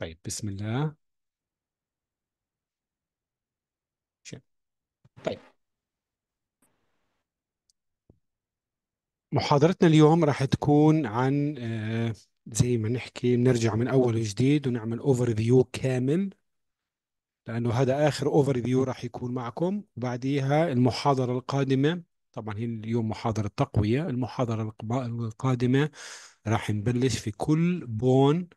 طيب بسم الله طيب محاضرتنا اليوم راح تكون عن آه، زي ما نحكي بنرجع من اول وجديد ونعمل اوفر فيو كامل لانه هذا اخر اوفر فيو راح يكون معكم وبعديها المحاضره القادمه طبعا هي اليوم محاضره تقويه المحاضره القادمه راح نبلش في كل بون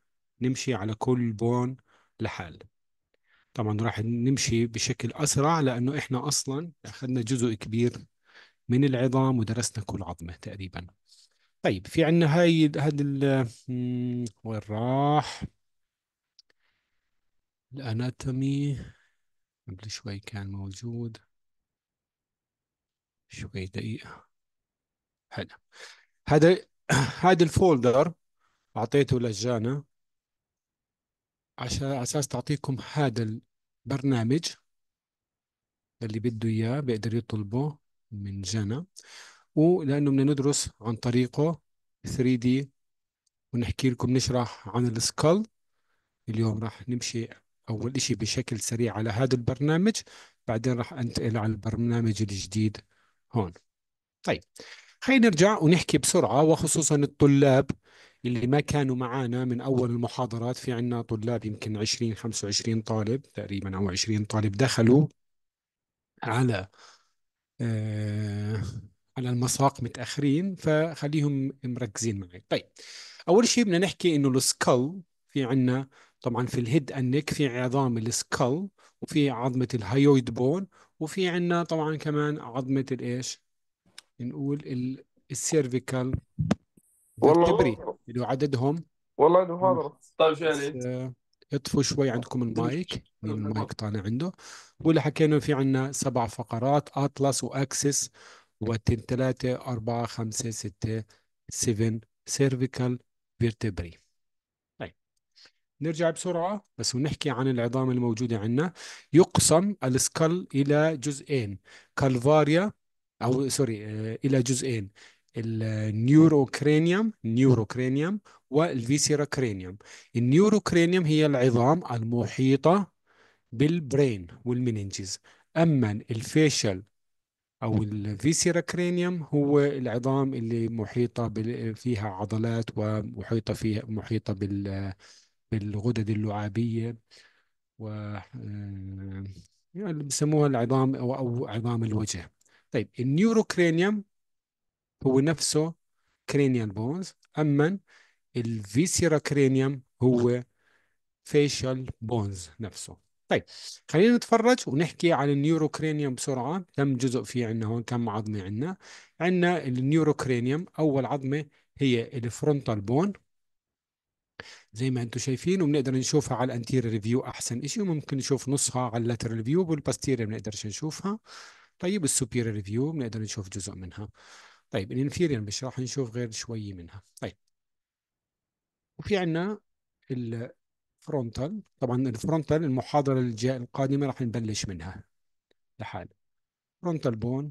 نمشي على كل بون لحال طبعا راح نمشي بشكل أسرع لأنه إحنا أصلا أخذنا جزء كبير من العظام ودرسنا كل عظمة تقريبا طيب في عندنا هاي هذا وين راح الاناتومي قبل شوي كان موجود شوي دقيقة حلو هذا هذا الفولدر أعطيته لجانا عشان اساس تعطيكم هذا البرنامج اللي بده اياه بيقدر يطلبه من جنى ولانه بدنا ندرس عن طريقه 3 دي ونحكي لكم نشرح عن السكال اليوم راح نمشي اول شيء بشكل سريع على هذا البرنامج بعدين راح انتقل على البرنامج الجديد هون طيب خلينا نرجع ونحكي بسرعه وخصوصا الطلاب اللي ما كانوا معانا من اول المحاضرات في عندنا طلاب يمكن 20 25 طالب تقريبا او 20 طالب دخلوا على آه على المساق متاخرين فخليهم مركزين معي طيب اول شيء بدنا نحكي انه السكال في عندنا طبعا في الهيد انك في عظام السكال وفي عظمه الهايويد بون وفي عندنا طبعا كمان عظمه الايش نقول السيرفيكال والله تدري انه عددهم والله انه هذا طيب شو يعني؟ آه، اطفوا شوي آه، عندكم المايك المايك طالع عنده ولا حكينا في عندنا سبع فقرات اطلس واكسس وتن ثلاثة أربعة خمسة ستة سفن سيرفيكال فيرتبري طيب نرجع بسرعة بس ونحكي عن العظام الموجودة عندنا يقسم السكال إلى جزئين كالفاريا أو سوري آه، إلى جزئين النيوروكرينيوم نيوروكرينيوم والفيسيرا كرينيوم النيوروكرينيوم هي العظام المحيطة بالبرين والمننجز أما الفيشل أو الفيسيرا كرينيوم هو العظام اللي محيطة فيها عضلات ومحيطة فيها محيطة بال... بالغدد اللعابية و آه، يعني بسموها العظام أو... أو عظام الوجه طيب النيوروكرينيوم هو نفسه كرينيال بونز أما الفيسيرا كرينيوم هو فيشال بونز نفسه طيب خلينا نتفرج ونحكي عن النيوروكرينيوم بسرعة كم جزء في عندنا هون كم عظمة عندنا عندنا النيوروكرينيوم أول عظمة هي الفرونتال بون زي ما انتم شايفين وبنقدر نشوفها على الانتير ريفيو احسن شيء وممكن نشوف نصها على اللاتر ريفيو والباستيريا بنقدرش نشوفها طيب السوبير ريفيو بنقدر نشوف جزء منها طيب الانفيريال مش راح نشوف غير شوي منها طيب وفي عندنا الفرونتال طبعا الفرونتال المحاضره القادمه راح نبلش منها لحال فرونتال بون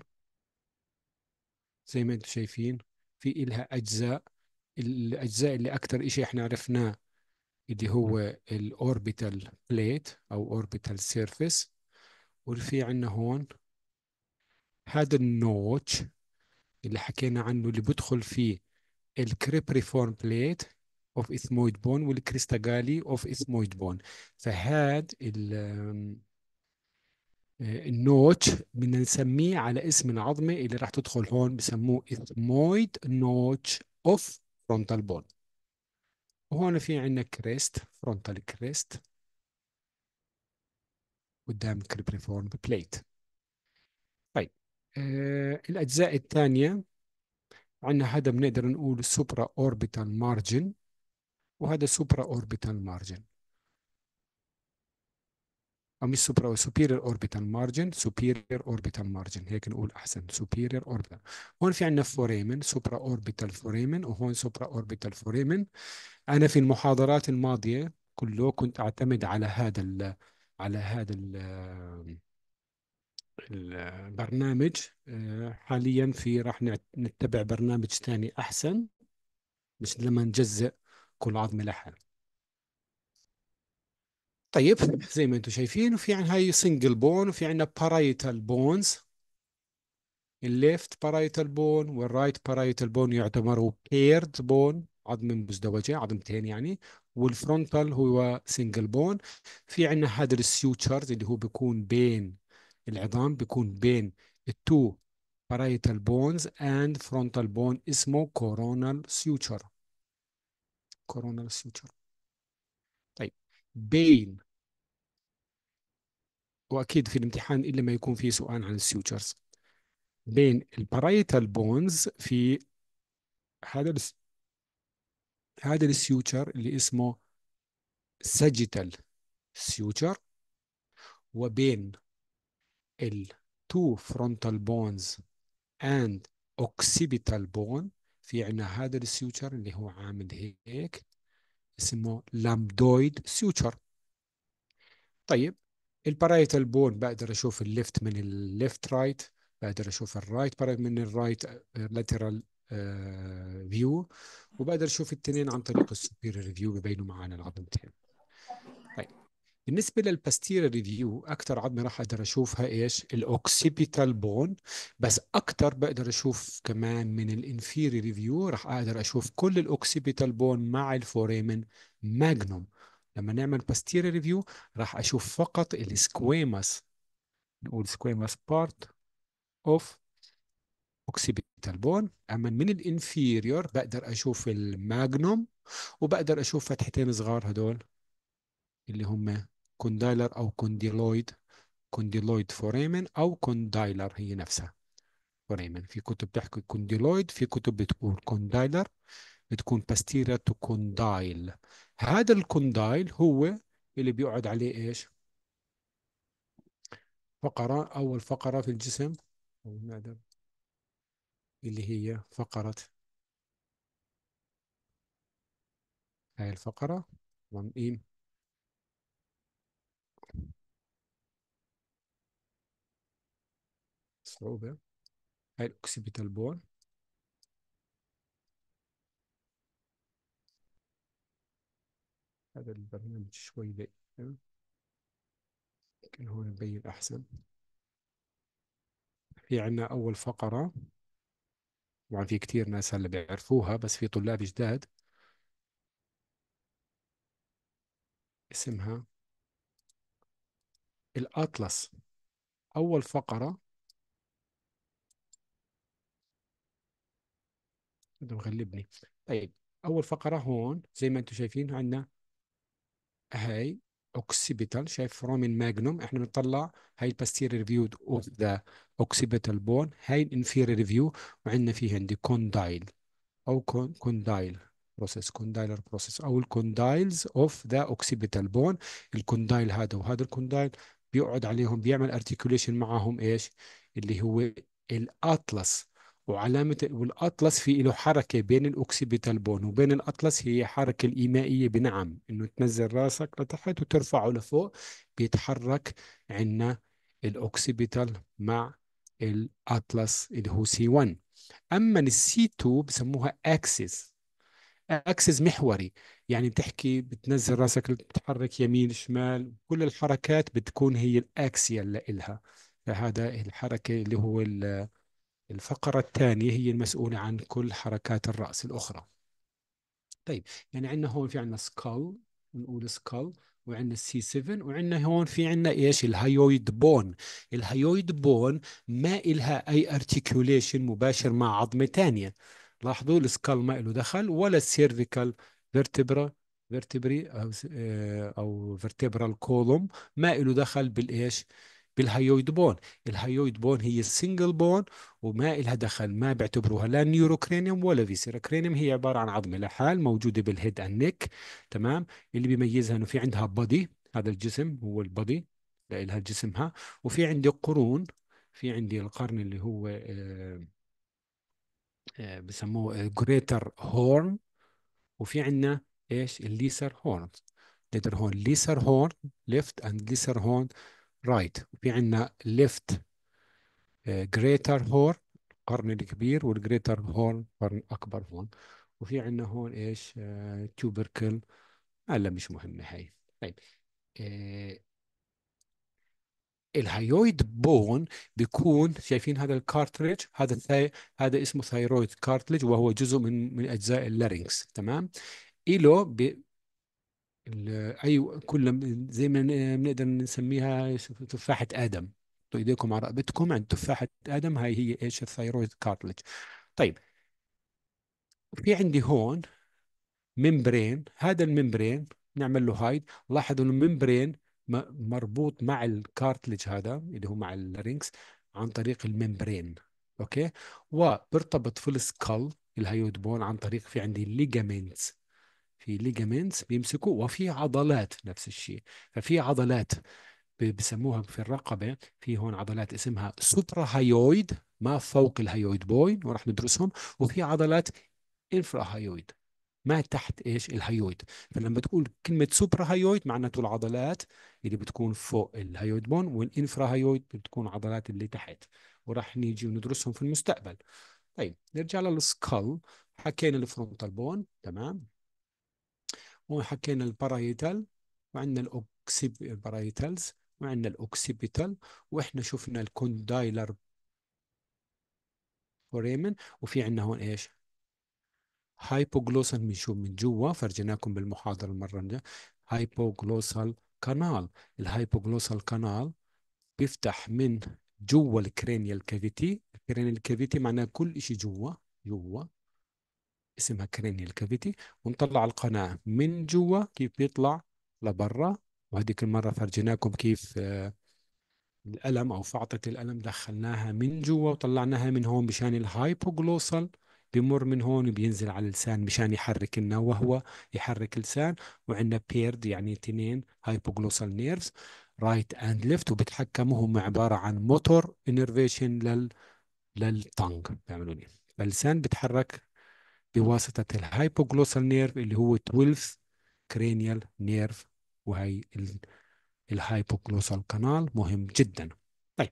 زي ما انتم شايفين في إلها أجزاء الأجزاء اللي أكثر شيء إحنا عرفناه اللي هو الأوربيتال بليت أو أوربيتال سيرفيس وفي عندنا هون هذا النوتش اللي حكينا عنه اللي بدخل فيه الكريب ريفورم بليت اوف اثمويد بون والكريستاغالي اوف اثمويد بون فهاد آه، النوتش بدنا نسميه على اسم العظمه اللي راح تدخل هون بسموه اثمويد نوتش اوف فرونتال بون وهون في عندنا كريست فرونتال كريست قدام كريبريفورم بليت آه، الأجزاء الثانية عندنا هذا بنقدر نقول سوبرا أوربيتال مارجن وهذا سوبرا أوربيتال مارجن أو مش سوبرا سوبيريور أوربيتال مارجن سوبيريور أوربيتال مارجن هيك نقول أحسن سوبيريور أوربيتال هون في عندنا فوريمن سوبرا أوربيتال فوريمن وهون سوبرا أوربيتال فوريمن أنا في المحاضرات الماضية كله كنت أعتمد على هذا ال على هذا ال البرنامج آه، حاليا في راح نتبع برنامج ثاني احسن مش لما نجزئ كل عظمه لحالها طيب زي ما انتم شايفين وفي عندنا هاي سنجل بون وفي عندنا بارايتال بونز الليفت بارايتال بون والرايت بارايتال بون يعتبروا بيرد بون عظمة مزدوجة عظمتين يعني والفرونتال هو سنجل بون في عندنا هذا السيوتشرز اللي هو بيكون بين العظام بيكون بين التو parietal bones and frontal bone اسمه coronal suture coronal suture طيب بين واكيد في الامتحان الا ما يكون في سؤال عن السيوتشرز بين البارايتال بونز في هذا الس... هذا السيوتشر اللي اسمه ساجيتال سيوتشر وبين ال two frontal bones and occipital bone في عنا هذا السيوتشر اللي هو عامل هيك اسمه لامدويد سيوتشر طيب البارايتال بون بقدر اشوف الليفت من الليفت رايت بقدر اشوف الرايت من الرايت لاترال فيو وبقدر اشوف الاثنين عن طريق السوبيريور فيو ببينوا معانا العظمتين بالنسبه للباستير ريفيو اكثر عظمه راح اقدر اشوفها ايش الاوكسيبيتال بون بس اكثر بقدر اشوف كمان من الانفيري ريفيو راح اقدر اشوف كل الاوكسيبيتال بون مع الفوريمن ماجنوم لما نعمل باستير ريفيو راح اشوف فقط السكويماس نقول سكويماس بارت اوف اوكسيبيتال بون اما من الانفيريور بقدر اشوف الماجنوم وبقدر اشوف فتحتين صغار هدول اللي هم كوندايلر أو كونديلويد كونديلويد فوريمن أو كوندايلر هي نفسها فوريمن في كتب تحكي كونديلويد في كتب بتقول كوندايلر بتكون باستيرا تو كوندايل هذا الكوندايل هو اللي بيقعد عليه ايش فقرة أول فقرة في الجسم أو المعدة اللي هي فقرة هاي الفقرة 1 صعوبة هاي الأوكسيبيتال بون هذا البرنامج شوي دقيق لكن هون مبين أحسن في عنا أول فقرة طبعا في كتير ناس هلا بيعرفوها بس في طلاب جداد اسمها الأطلس أول فقرة ده مغلبني طيب اول فقره هون زي ما انتم شايفين عندنا هاي اوكسيبيتال شايف فرومين ماجنوم احنا بنطلع هاي الباستير فيو اوف ذا اوكسيبيتال بون هاي الانفيرير فيو وعندنا فيه عندي كوندايل او كوندايل بروسيس كوندايلر بروسيس او الكوندايلز اوف ذا اوكسيبيتال بون الكوندايل هذا وهذا الكوندايل بيقعد عليهم بيعمل ارتكوليشن معاهم ايش اللي هو الاطلس وعلامة والأطلس في له حركة بين الأوكسيبيتال بون وبين الأطلس هي حركة الإيمائية بنعم إنه تنزل راسك لتحت وترفعه لفوق بيتحرك عندنا الأوكسيبيتال مع الأطلس اللي هو سي 1 أما السي 2 بسموها أكسس أكسس محوري يعني بتحكي بتنزل راسك بتتحرك يمين شمال كل الحركات بتكون هي الأكسيال لإلها فهذا الحركة اللي هو ال الفقرة الثانية هي المسؤولة عن كل حركات الرأس الأخرى طيب يعني عندنا هون في عندنا سكال نقول سكال وعندنا السي 7 وعندنا هون في عندنا ايش الهايويد بون الهايويد بون ما إلها اي ارتيكوليشن مباشر مع عظمه ثانيه لاحظوا السكال ما له دخل ولا السيرفيكال فيرتبرا فيرتبري او آه، او فيرتبرال كولوم ما له دخل بالايش بالهيويد بون الهيويد بون هي السنجل بون وما إلها دخل ما بيعتبروها لا نيوروكرينيوم ولا كرينيوم هي عبارة عن عظمة لحال موجودة بالهيد اند نيك تمام اللي بيميزها انه في عندها بودي هذا الجسم هو البودي لها جسمها وفي عندي قرون في عندي القرن اللي هو آه، آه، بسموه جريتر آه، هورن وفي عندنا ايش الليسر هورن ليتر هورن ليسر هورن ليفت اند ليسر هورن رايت right. وفي عندنا ليفت جريتر هور القرن الكبير والجريتر هورن قرن اكبر هون وفي عندنا هون ايش تيوبركل آه، هلا مش مهمه هي طيب آه، الهيويد الهايويد بون بيكون شايفين هذا الكارتريج هذا الثي... هذا اسمه ثايرويد كارتريج وهو جزء من من اجزاء اللارينكس تمام إله ب... ايوه كل زي ما بنقدر نسميها تفاحه ادم ايديكم على رقبتكم عند تفاحه ادم هاي هي ايش الثيرويد كارتلج طيب في عندي هون ممبرين هذا الممبرين نعمل له هايد لاحظوا الممبرين مربوط مع الكارتلج هذا اللي هو مع اللارينكس عن طريق الممبرين اوكي وبرتبط في السكال الهيود بون عن طريق في عندي ليجامنتس في ليجامنتس بيمسكوا وفي عضلات نفس الشيء ففي عضلات بسموها في الرقبه في هون عضلات اسمها سوبرا هايويد ما فوق الهايويد بوين وراح ندرسهم وفي عضلات انفرا هايويد ما تحت ايش الهايويد فلما تقول كلمه سوبرا هايويد معناته العضلات اللي بتكون فوق الهايويد بون والانفرا هايويد بتكون عضلات اللي تحت وراح نيجي وندرسهم في المستقبل طيب نرجع للسكال حكينا الفرونتال بون تمام وحكينا البارايتال وعندنا الاوكسيب البارايتالز وعندنا الاوكسيبيتال واحنا شفنا الكوندايلر فوريمن وفي عندنا هون ايش هايبوغلوسال بنشوف من, من جوا فرجيناكم بالمحاضره المره الجايه هايبوغلوسال كانال الهايبوغلوسال كانال بيفتح من جوا الكرينيال كافيتي الكرينيال كافيتي معناه كل شيء جوا جوا اسمها كرينيال كافيتي ونطلع القناة من جوا كيف بيطلع لبرا وهذيك المرة فرجيناكم كيف آه، الألم أو فعطة الألم دخلناها من جوا وطلعناها من هون مشان الهايبوغلوسال بمر من هون بينزل على اللسان مشان يحرك لنا وهو يحرك اللسان وعندنا بيرد يعني تنين هايبوغلوسال نيرفز رايت اند ليفت وبتحكموا هم عباره عن موتور انرفيشن لل للطنج بيعملوا لي فاللسان بتحرك بواسطة الهايبوغلوسال نيرف اللي هو 12 كرينيال نيرف وهي الهايبوغلوسال كانال مهم جدا طيب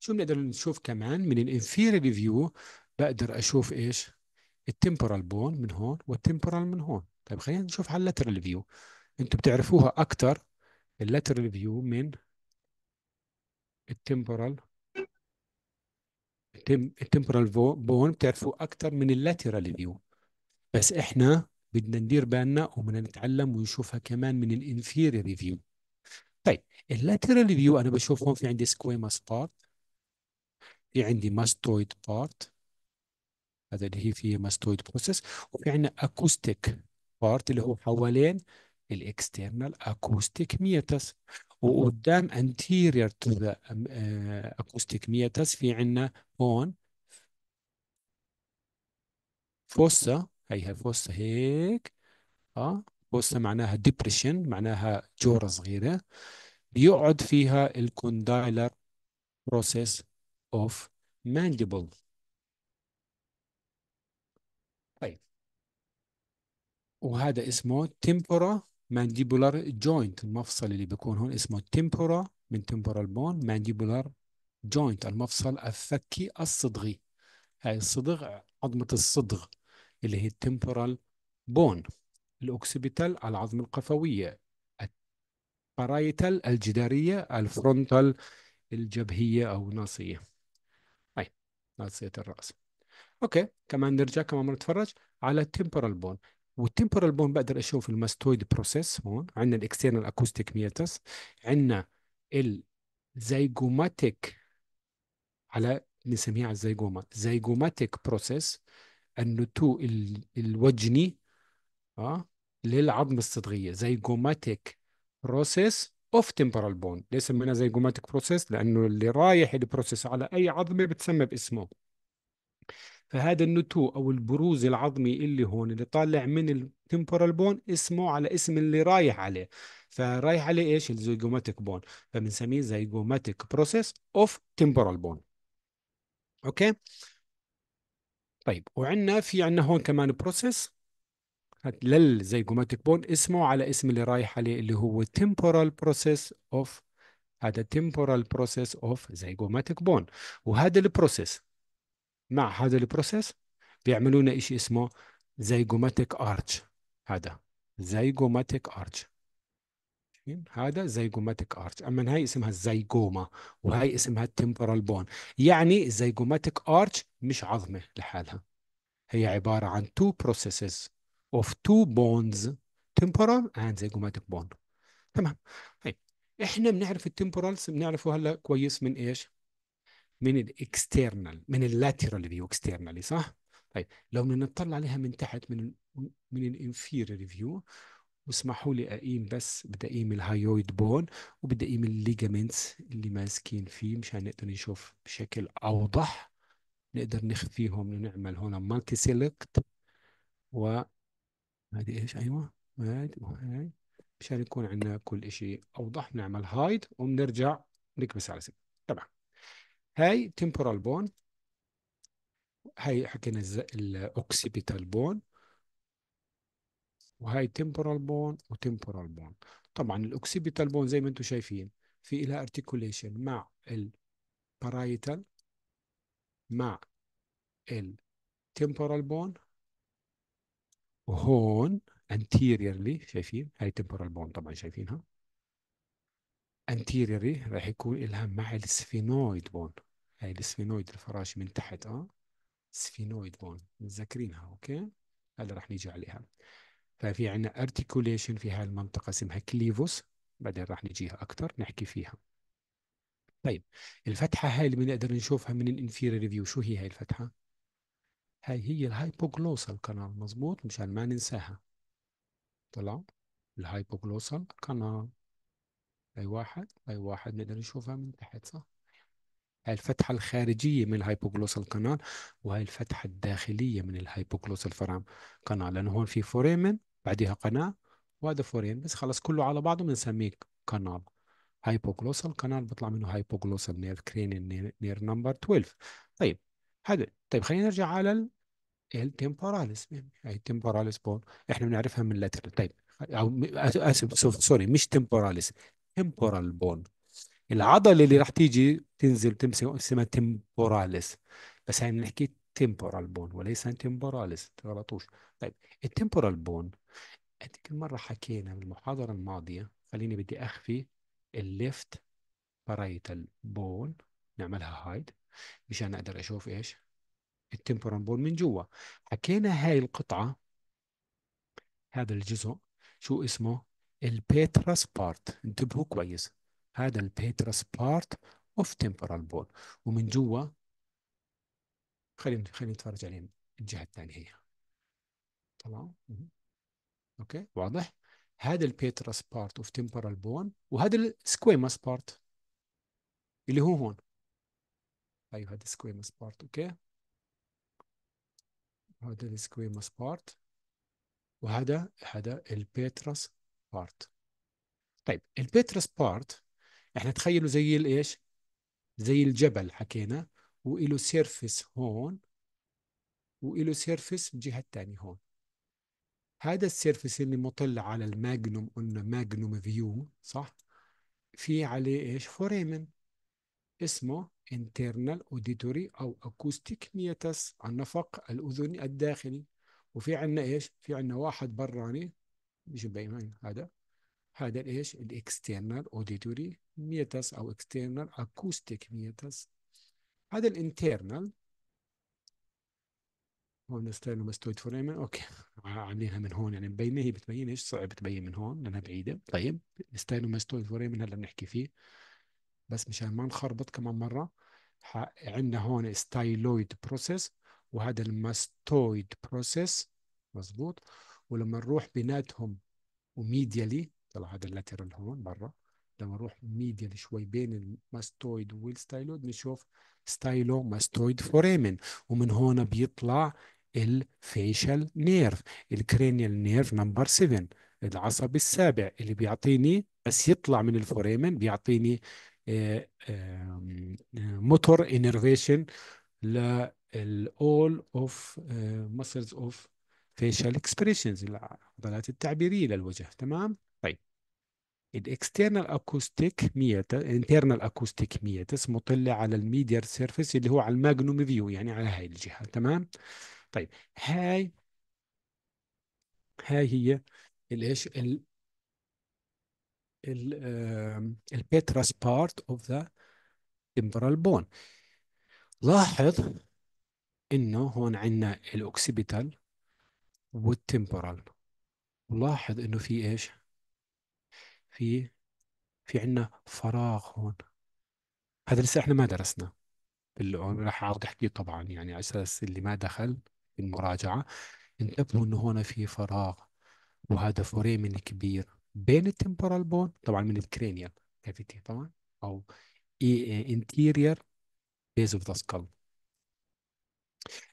شو بنقدر نشوف كمان من الانفيري فيو بقدر اشوف ايش التمبورال بون من هون والتمبورال من هون طيب خلينا نشوف على اللاترال فيو انتم بتعرفوها اكثر اللاترال فيو من التمبورال التمبرال بون بتعرفوا اكثر من اللاترال فيو بس احنا بدنا ندير بالنا وبدنا نتعلم ونشوفها كمان من الانفيرير فيو طيب اللاترال فيو انا بشوف هون في عندي سكويماس بارت في عندي ماستويد بارت هذا اللي هي في ماستويد بروسيس وفي عندنا اكوستيك بارت اللي هو حوالين الاكسترنال اكوستيك ميتس وقدام anterior to the um, uh, acoustic meatus في عنا هون فوسة هيها فوسة هيك اه فوسة معناها depression معناها جوره صغيره بيقعد فيها الكوندايلر process of mandible طيب وهذا اسمه تيمبورا mandibular joint المفصل اللي بيكون هون اسمه تيمبورا من temporal bone mandibular joint المفصل الفكي الصدغي هاي الصدغ عظمة الصدغ اللي هي التمبورال بون الأوكسيبيتال العظم القفوية البارايتال الجدارية الفرونتال الجبهية أو ناصية أي ناصية الرأس أوكي كمان نرجع كمان نتفرج على التمبورال بون والتمبرال بون بقدر اشوف الماستويد بروسيس هون عندنا الاكسترنال اكوستيك ميتس عندنا الزيجوماتيك على نسميها على الزيجوما زيجوماتيك بروسيس النتوء الوجني اه للعظم الصدغيه زيجوماتيك بروسيس اوف تمبرال بون ليه سميناها زيجوماتيك بروسيس لانه اللي رايح البروسيس على اي عظمه بتسمى باسمه فهذا النتوء او البروز العظمي اللي هون اللي طالع من التمبورال بون اسمه على اسم اللي رايح عليه فرايح عليه ايش الزيجوماتيك بون فبنسميه زيجوماتيك بروسيس اوف تمبورال بون اوكي طيب وعندنا في عندنا هون كمان بروسيس للزيجوماتيك بون اسمه على اسم اللي رايح عليه اللي هو temporal process of هذا temporal process of zygomatic bone وهذا البروسيس مع هذا البروسيس بيعملوا لنا شيء اسمه زيجوماتيك ارتش هذا زيجوماتيك ارتش هذا زيجوماتيك ارتش اما هاي اسمها الزيجوما وهي اسمها التمبرال بون يعني الزيجوماتيك ارتش مش عظمه لحالها هي عباره عن تو بروسيسز اوف تو بونز تمبرال اند زيجوماتيك بون تمام هي. طيب، احنا بنعرف التمبرالز بنعرفه هلا كويس من ايش من الاكسترنال من اللاترال فيو اكسترنالي صح؟ طيب لو بدنا نطلع عليها من تحت من من الانفيرير فيو واسمحوا لي اقيم بس بدي اقيم الهايويد بون وبدي اقيم الليجامنتس اللي ماسكين فيه مشان نقدر نشوف بشكل اوضح نقدر نخفيهم ونعمل هون مالتي سيلكت و هذه ايش ايوه هاد وهاي مشان يكون عندنا كل شيء اوضح نعمل هايد وبنرجع نكبس على سيلكت تمام هاي temporal bone هاي حكينا الاوكسيبيتال بون وهاي temporal bone وtemporal bone طبعا الاوكسيبيتال بون زي ما انتم شايفين في لها articulation مع البارايتال مع التمبورال بون وهون anteriorly شايفين هاي temporal bone طبعا شايفينها anteriorي راح يكون لها مع السفينويد بون هاي السفينويد الفراش من تحت اه سفينويد بون متذكرينها اوكي هلا راح نيجي عليها ففي عندنا articulation في هاي المنطقه اسمها كليفوس بعدين راح نجيها اكثر نحكي فيها طيب الفتحه هاي اللي بنقدر نشوفها من inferior فيو شو هي هاي الفتحه هاي هي الهايبوغلوسال كانال مزبوط مشان ما ننساها طلع الهايبوغلوسال كانال أي واحد أي واحد نقدر نشوفها من تحت صح هاي الفتحة الخارجية من الهايبوغلوسال كانال وهاي الفتحة الداخلية من الهايبوغلوسال فرام كانال لأنه هون في فوريمن بعدها قناة وهذا فورين بس خلص كله على بعضه بنسميه كانال هايبوغلوسال كانال بيطلع منه هايبوغلوسال نير كرين نير نمبر 12 طيب هذا طيب خلينا نرجع على التمبوراليس هي التمبوراليس بون احنا بنعرفها من اللاتر طيب او اسف سوري مش تمبوراليس temporal bone العضلة اللي راح تيجي تنزل تمسك اسمها temporalis بس هي بنحكي temporal bone وليس temporalis تغلطوش طيب التمبورال بون هذيك المرة حكينا بالمحاضرة الماضية خليني بدي أخفي الليفت بارايتال بون نعملها هايد مشان أقدر أشوف إيش التمبورال بون من جوا حكينا هاي القطعة هذا الجزء شو اسمه البيترس بارت انتبهوا كويس هذا البيترس بارت اوف تمبرال بول ومن جوا خلينا خلينا نتفرج عليه الجهه الثانيه هي تمام اوكي واضح هذا البيترس بارت اوف تمبرال بون وهذا السكويمس بارت اللي هو هون ايوه هذا السكويمس بارت اوكي هذا السكويمس بارت وهذا هذا البيترس بارت طيب البترس بارت احنا تخيلوا زي الايش زي الجبل حكينا وإله سيرفس هون وإله سيرفس بالجهة الثانية هون هذا السيرفس اللي مطل على الماجنوم قلنا ماجنوم فيو صح في عليه ايش فوريمن اسمه internal auditory او acoustic ميتس النفق الاذني الداخلي وفي عندنا ايش في عندنا واحد براني مش مبينين هذا هذا الايش الاكسترنال اوديتوري ميتاس او اكسترنال اكوستيك ميتاس هذا الانترنال هون نستخدم مستويد فريمن اوكي عاملينها من هون يعني مبينه هي بتبين ايش صعب تبين من هون لانها بعيده طيب نستخدم مستويد فريمن هلا بنحكي فيه بس مشان ما نخربط كمان مره عندنا هون ستايلويد بروسيس وهذا الماستويد بروسيس مظبوط ولما نروح بيناتهم وميديالي طلع هذا اللاترال هون برا لما نروح ميديالي شوي بين الماستويد والستايلود نشوف ستايلو ماستويد فوريمن ومن هون بيطلع الفيشال نيرف الكرينيال نيرف نمبر 7 العصب السابع اللي بيعطيني بس يطلع من الفوريمن بيعطيني آه، موتور انرفيشن of اوف آه، muscles اوف facial expressions العضلات التعبيرية للوجه تمام طيب الاكسترنال اكوستيك ميتا انترنال اكوستيك ميتس مطلة على الميديار سيرفيس اللي هو على الماجنوم فيو يعني على هاي الجهة تمام طيب هاي هاي هي الايش ال ال البيتراس بارت اوف ذا temporal بون لاحظ انه هون عندنا الاوكسيبيتال والتمبرال ولاحظ انه في ايش في في عندنا فراغ هون هذا لسه احنا ما درسنا اللي راح اعرض احكي طبعا يعني على اساس اللي ما دخل المراجعه انتبهوا انه هون في فراغ وهذا فوريمن كبير بين التمبرال بون طبعا من الكرينيال كافيتي طبعا او انتيرير بيز اوف ذا سكال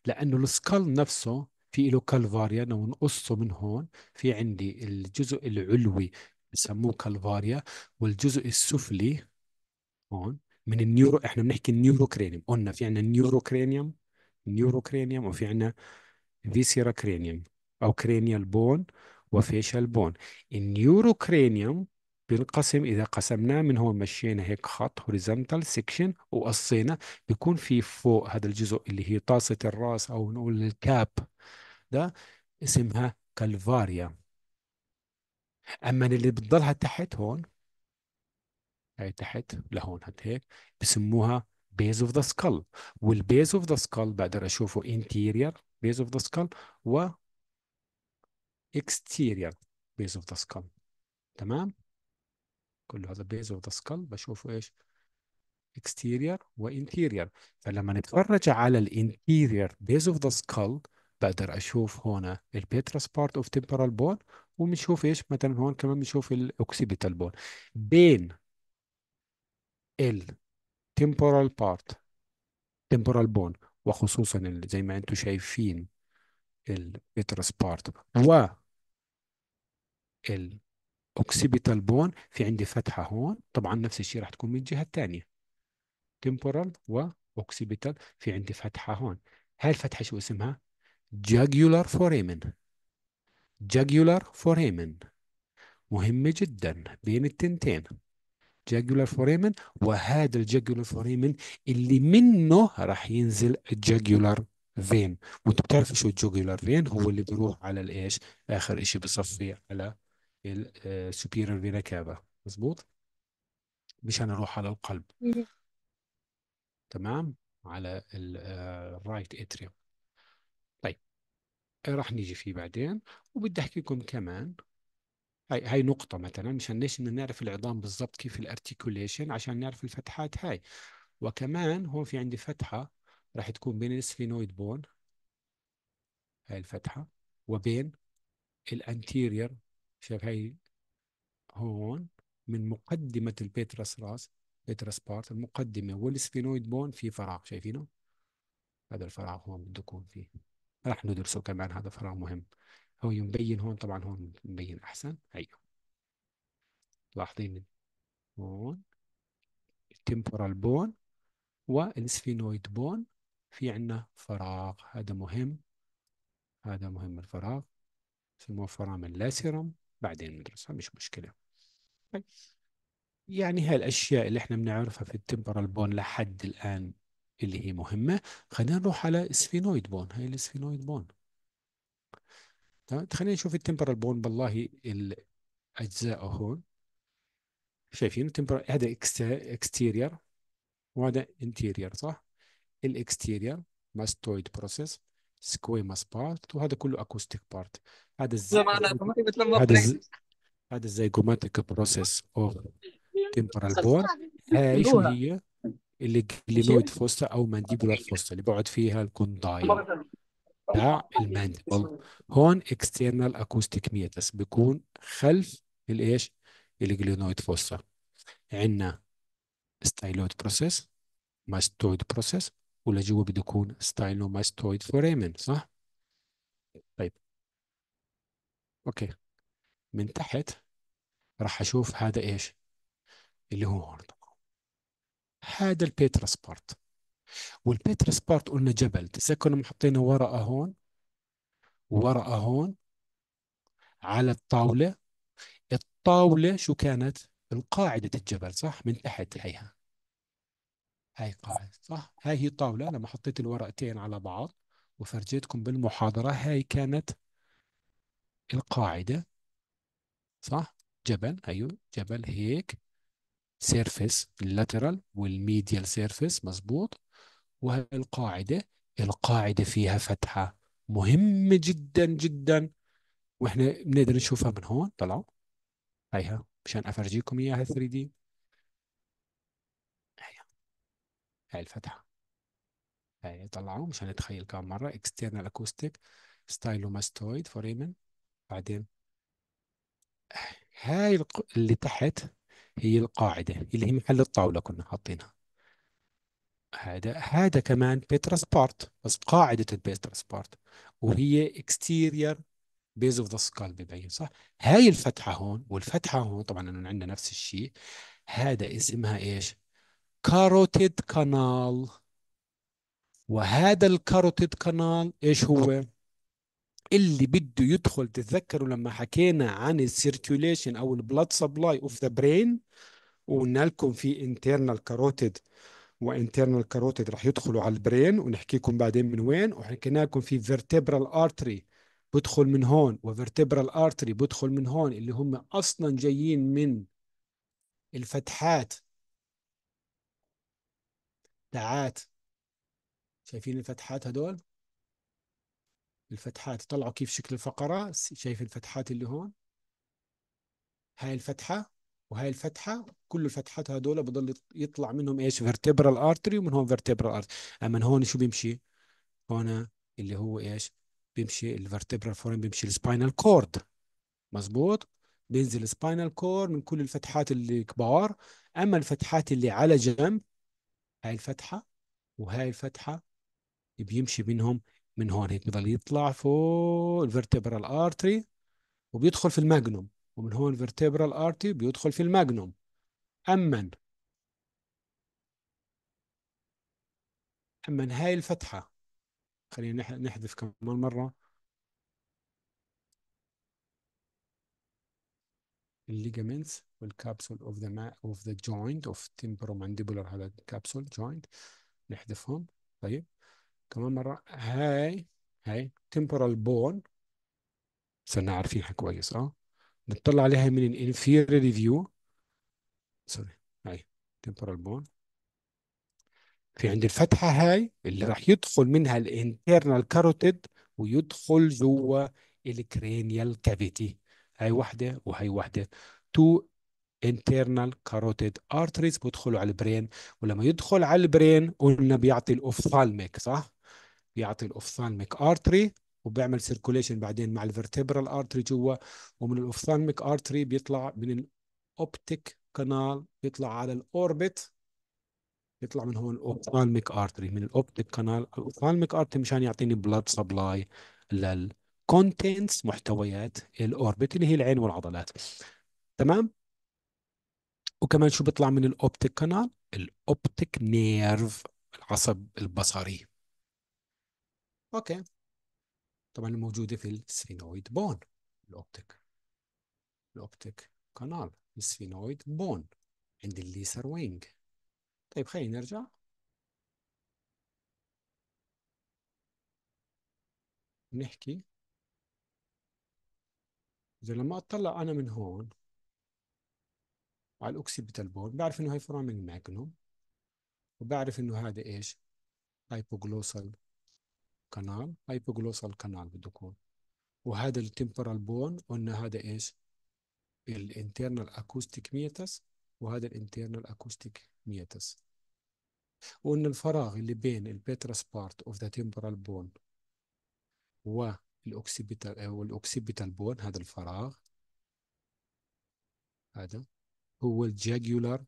لانه السكال نفسه في له كالفاريا لو نقصه من هون في عندي الجزء العلوي بسموه كالفاريا والجزء السفلي هون من النيورو احنا بنحكي كرينيوم قلنا في عندنا نيوروكرينيوم كرينيوم وفي عندنا فيسيرا كرينيوم او كرينيال بون وفيشال بون كرينيوم بينقسم اذا قسمناه من هون مشينا هيك خط هوريزونتال سيكشن وقصينا بيكون في فوق هذا الجزء اللي هي طاسه الراس او نقول الكاب ده اسمها كالفاريا أما اللي بتضلها تحت هون هاي تحت لهون هيك بسموها بيز اوف ذا سكال والبيز اوف ذا سكال بقدر اشوفه انتيرير بيز اوف ذا سكال و exterior base of the skull تمام كل هذا base of the skull بشوفه ايش exterior و interior فلما نتفرج على الانتيرير interior base of the skull بقدر اشوف هون البيترس بارت اوف تمبرال بون وبنشوف ايش مثلا هون كمان بنشوف الاوكسيبيتال بون بين التيمبرال بارت تمبورال بون وخصوصا زي ما انتم شايفين البيترس بارت و الاوكسيبيتال بون في عندي فتحه هون طبعا نفس الشيء راح تكون من الجهه الثانيه و اوكسيبيتال في عندي فتحه هون هاي الفتحه شو اسمها جاجيولار فوريمن جاجيولار فوريمن مهم جدا بين التنتين جاجولار فوريمن وهذا الجاجولار فوريمن اللي منه راح ينزل الجاجولار فين وانت بتعرف شو الجاجولار فين هو اللي بيروح على الايش اخر شيء بصفي على السوبيريور فينا كافا مزبوط مش اروح على القلب تمام على الرايت اتريوم آه، راح نيجي فيه بعدين وبدي احكي لكم كمان هاي هاي نقطة مثلا مشان ليش بدنا نعرف العظام بالضبط كيف الارتيكوليشن عشان نعرف الفتحات هاي وكمان هون في عندي فتحة راح تكون بين السفينويد بون هاي الفتحة وبين الانتيرير شايف هاي هون من مقدمة البيترس راس بيترس بارت المقدمة والسفينويد بون في فراغ شايفينه هذا الفراغ هون بده يكون فيه راح ندرسه كمان هذا فراغ مهم هو مبين هون طبعا هون مبين أحسن أيوه لاحظين هون التمبورال بون والسفينويد بون في عندنا فراغ هذا مهم هذا مهم الفراغ سموه فرامل لاسيرم بعدين ندرسها مش مشكلة طيب. يعني هالأشياء اللي احنا بنعرفها في التمبرال بون لحد الآن اللي هي مهمة خلينا نروح على سفينويد بون هاي السفينويد بون تمام خلينا نشوف التمبرال بون بالله الأجزاء هون شايفين التمبرال هذا اكستيرير وهذا انتيرير صح الاكستيرير ماستويد بروسيس سكويماس بارت وهذا كله اكوستيك بارت هذا هذا الزيجوماتيك بروسيس اوف تمبرال بون هاي شو هي الجلينويد فوستا او مانديبولار فوستا اللي بيقعد فيها الكوندايل بتاع المانديبل هون اكسترنال اكوستيك ميتس بيكون خلف الايش الجلينويد فوستا عندنا ستايلويد بروسيس ماستويد بروسيس ولجوا بده يكون ستايلو ماستويد فوريمن صح طيب اوكي من تحت راح اشوف هذا ايش اللي هو هون هذا البيترس بارت والبيترس بارت قلنا جبل تذكروا لما حطينا ورقه هون ورقه هون على الطاوله الطاوله شو كانت القاعده الجبل صح من تحت هيها هاي قاعده صح هاي هي طاوله لما حطيت الورقتين على بعض وفرجيتكم بالمحاضره هاي كانت القاعده صح جبل ايوه جبل هيك سيرفيس اللاترال والميديال سيرفيس مظبوط وهالقاعدة القاعدة فيها فتحة مهمة جدا جدا واحنا بنقدر نشوفها من هون طلعوا هيها مشان افرجيكم اياها 3 دي هيها هاي الفتحة هاي طلعوا مشان نتخيل كم مرة external acoustic ستايلوماستويد فوريمن بعدين هاي اللي تحت هي القاعدة اللي هي محل الطاولة كنا حاطينها هذا هذا كمان بيترس بارت بس قاعدة البيترس بارت وهي اكستيرير بيز اوف ذا سكال ببين صح هاي الفتحة هون والفتحة هون طبعا عندنا نفس الشيء هذا اسمها ايش كاروتيد كانال وهذا الكاروتيد كانال ايش هو اللي بده يدخل تتذكروا لما حكينا عن السيركيوليشن او البلاد سبلاي اوف ذا برين وقلنا لكم في انترنال كاروتيد وانترنال كاروتيد رح يدخلوا على البرين ونحكيكم بعدين من وين وحكينا لكم في فيرتبرال ارتري بدخل من هون وفيرتبرال ارتري بدخل من هون اللي هم اصلا جايين من الفتحات تاعات شايفين الفتحات هدول الفتحات طلعوا كيف شكل الفقرة شايف الفتحات اللي هون هاي الفتحة وهاي الفتحة كل الفتحات هدول بضل يطلع منهم ايش vertebral artery ومن هون vertebral artery اما هون شو بيمشي هون اللي هو ايش بيمشي vertebral فورم بيمشي السباينال كورد مزبوط بينزل سباينال كورد من كل الفتحات اللي كبار اما الفتحات اللي على جنب هاي الفتحة وهاي الفتحة بيمشي منهم من هون هيك بضل يطلع فوق الفيرتبرال ارتري وبيدخل في الماجنوم ومن هون فيرتبرال ارتري بيدخل في الماجنوم اما اما هاي الفتحه خلينا نحذف كمان مره الليجامنتس والكابسول ذا ما اوف ذا جوينت اوف تمبرومانديبولر هذا الكابسول جوينت نحذفهم طيب كمان مرة هاي هاي temporal bone صرنا عارفينها كويس اه نطلع عليها من inferior view سوري هاي temporal bone في عند الفتحة هاي اللي راح يدخل منها internal carotid ويدخل جوا الكرينيال كافيتي هاي واحدة وهي واحدة تو internal carotid arteries بدخلوا على البرين ولما يدخل على البرين قلنا بيعطي الاوفثالميك صح بيعطي الاوفثالميك ارتري وبيعمل سيركوليشن بعدين مع الفرتبرال ارتري جوا ومن الاوفثالميك ارتري بيطلع من الاوبتيك كانال بيطلع على الاوربت بيطلع من هون الاوبثالميك ارتري من الاوبتيك كانال الاوبثالميك ارتري مشان يعطيني بلاد سبلاي للكونتنتس محتويات الاوربت اللي هي العين والعضلات تمام وكمان شو بيطلع من الاوبتيك كانال الاوبتيك نيرف العصب البصري اوكي طبعا موجوده في السفينويد بون الاوبتيك الاوبتيك كانال السفينويد بون عند الليسر وينج طيب خلينا نرجع نحكي إذا لما أطلع أنا من هون على الأوكسيبيتال بون بعرف إنه هي فرامل ماجنوم وبعرف إنه هذا إيش؟ هايبوغلوسال كانال هايبوجلوسال كانال بده يكون وهذا التمبرال بون قلنا هذا ايش؟ الانترنال اكوستيك ميتس وهذا الانترنال اكوستيك ميتس وقلنا الفراغ اللي بين البيترس بارت اوف ذا تمبرال بون والاوكسيبيتال والاوكسيبيتال بون هذا الفراغ هذا هو الجاجولار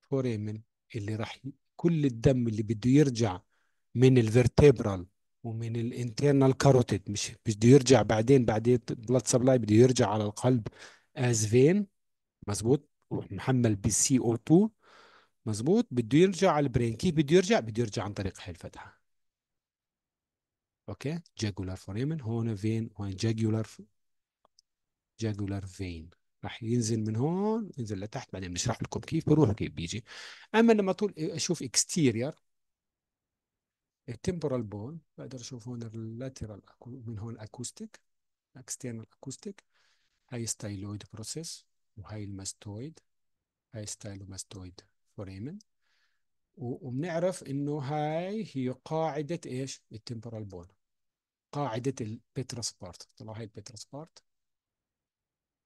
فوريمن اللي راح كل الدم اللي بده يرجع من الفيرتيبرال ومن الانترنال كاروتيد مش مش بده يرجع بعدين بعدين بلاد سبلاي بده يرجع على القلب از فين مزبوط محمل بالسي او 2 مزبوط بده يرجع على البرين كيف بده يرجع بده يرجع عن طريق هاي الفتحه اوكي جاجولار فوريمن هون فين هون جاجولار جاجولار فين راح ينزل من هون ينزل لتحت بعدين بنشرح لكم كيف بروح كيف بيجي اما لما طول اشوف اكستيرير التمبرال بون بقدر اشوف هون اللاترال من هون اكوستيك اكسترنال اكوستيك هاي ستايلويد بروسيس وهاي الماستويد هاي ستايلوماستويد فوريمن وبنعرف انه هاي هي قاعده ايش التمبرال بون قاعده البترس بارت طلعوا هاي البترس بارت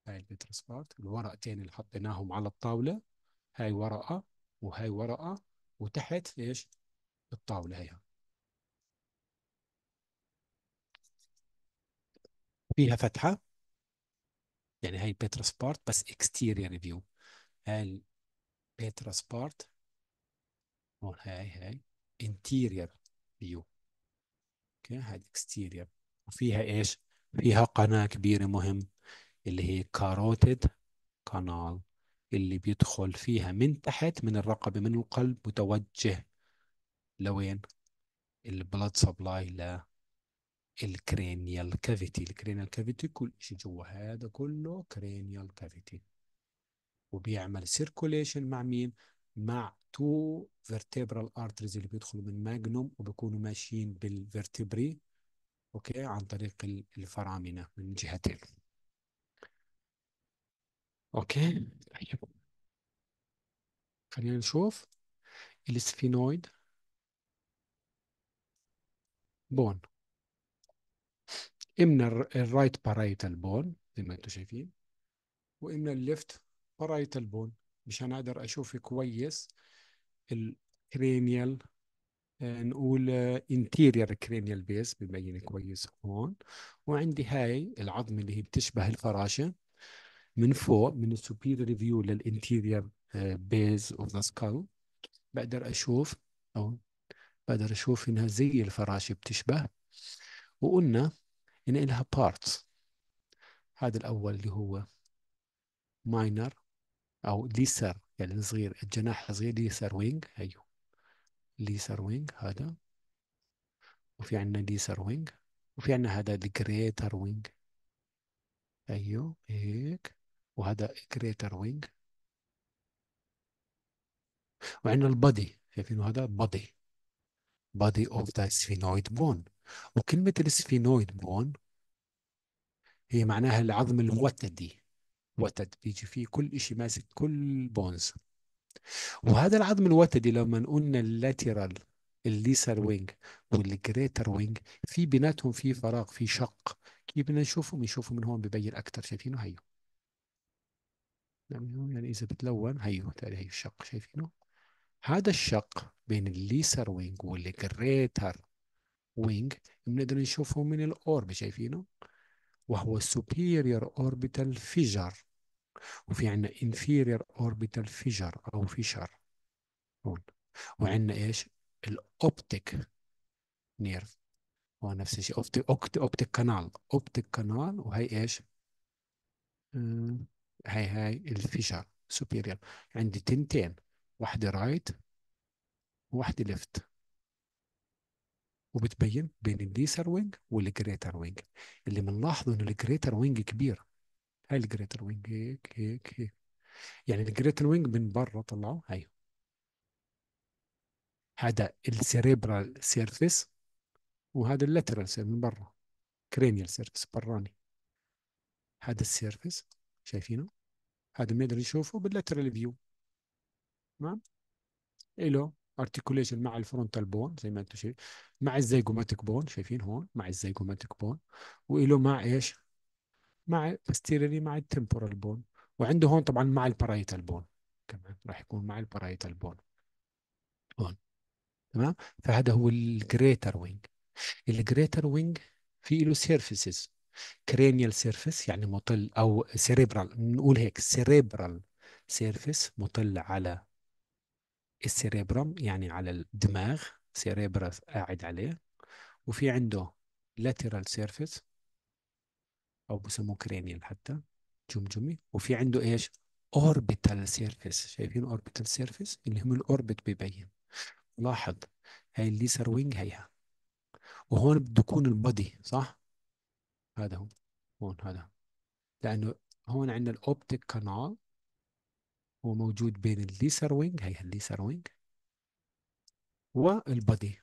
هاي البترس بارت الورقتين اللي حطيناهم على الطاوله هاي ورقه وهاي ورقه وتحت ايش الطاوله هيها فيها فتحة يعني هاي بيترس بارت بس اكستيريور فيو هاي بيترس بارت هون هاي هاي انتيريور فيو اوكي هاي اكستيريور وفيها ايش؟ فيها قناة كبيرة مهم اللي هي كاروتيد كانال اللي بيدخل فيها من تحت من الرقبة من القلب متوجه لوين؟ البلد سبلاي الكرينيال كافيتي الكرينيال كافيتي كل شيء جوا هذا كله كرينيال كافيتي وبيعمل سيركوليشن مع مين مع تو فيرتيبرال ارتريز اللي بيدخلوا من ماجنوم وبيكونوا ماشيين بالفيرتبري اوكي عن طريق الفرامنه من جهتين اوكي طيب خلينا نشوف السفينويد بون إمنا الرايت بارايتال بون زي ما انتم شايفين وإمنا الليفت بارايتال بون مشان أقدر أشوف كويس الكرينيال آه، نقول انتيرير كرينيال بيس ببين كويس هون وعندي هاي العظمة اللي هي بتشبه الفراشة من فوق من السوبيريور ريفيو للانتيرير بيز اوف ذا سكال بقدر اشوف او بقدر اشوف انها زي الفراشة بتشبه وقلنا هنا لها بارتس هذا الأول اللي هو ماينر أو ليسر يعني صغير الجناح الصغير ليسر وينج هيو ليسر وينج هذا وفي عندنا ليسر وينج وفي عندنا هذا الجريتر وينج هيو هيك وهذا جريتر وينج وعندنا البادي شايفين هذا بادي بادي اوف ذا سفينويد بون وكلمة السفينويد بون هي معناها العظم الوتدي وتد بيجي فيه كل شيء ماسك كل بونز وهذا العظم الوتدي لما قلنا اللاترال الليسر وينج والجريتر وينج في بيناتهم في فراغ في شق كيف بدنا نشوفه بنشوفه من هون ببين اكثر شايفينه هيو نعم، يعني اذا بتلون هيو تقريبا الشق شايفينه هذا الشق بين الليسر وينج والجريتر وينج بنقدر نشوفه من الاورب شايفينه وهو superior orbital fissure وفي عندنا inferior orbital fissure او فيشر هون وعندنا ايش الاوبتيك نيرف هو نفس الشيء اوبتيك اوبتيك كانال اوبتيك كانال وهي ايش هاي هاي الفيشر سوبيريال عندي تنتين واحدة رايت right وواحدة ليفت وبتبين بين الليسر وينج والجريتر وينج اللي بنلاحظه ان الجريتر وينج كبير هاي الجريتر وينج هيك هيك هيك يعني الجريتر وينج من برا طلعوا هاي هذا السيريبرال سيرفيس وهذا اللاترال سيرفيس من برا كرينيال سيرفيس براني هذا السيرفيس شايفينه هذا بنقدر نشوفه باللاترال فيو تمام إله ارتكوليشن مع الفرونتال بون زي ما انتم شايفين مع الزيجوماتيك بون شايفين هون مع الزيجوماتيك بون وله مع ايش؟ مع ستيرلي مع التمبورال بون وعنده هون طبعا مع البارايتال بون كمان راح يكون مع البارايتال بون هون تمام فهذا هو الجريتر وينج الجريتر وينج في له سيرفيسز كرينيال سيرفيس يعني مطل او سيريبرال نقول هيك سيريبرال سيرفيس مطل على السيريبروم يعني على الدماغ سيريبرس قاعد عليه وفي عنده lateral surface او بسموه cranial حتى جمجمي وفي عنده ايش اوربيتال سيرفيس شايفين اوربيتال سيرفيس اللي هم الاوربت بيبين لاحظ هاي الليسر وينج هيها وهون بده يكون البادي صح هذا هو هون هذا لانه هون عندنا الاوبتيك كانال هو موجود بين الليسر وينج هي الليسر وينج والبادي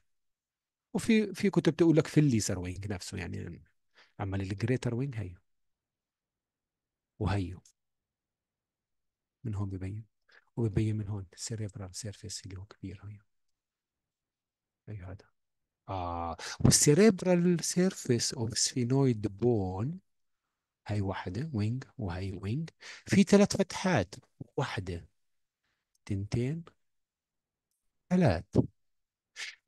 وفي في كتب تقول لك في الليسر وينج نفسه يعني اما الجريتر وينج هي وهي من هون ببين وببين من هون السيريبرال سيرفيس اللي هو كبير هي ايوه هذا اه والسيريبرال سيرفيس اوف سفينويد بون هاي واحدة وينج وهاي وينج في ثلاث فتحات واحدة تنتين ثلاث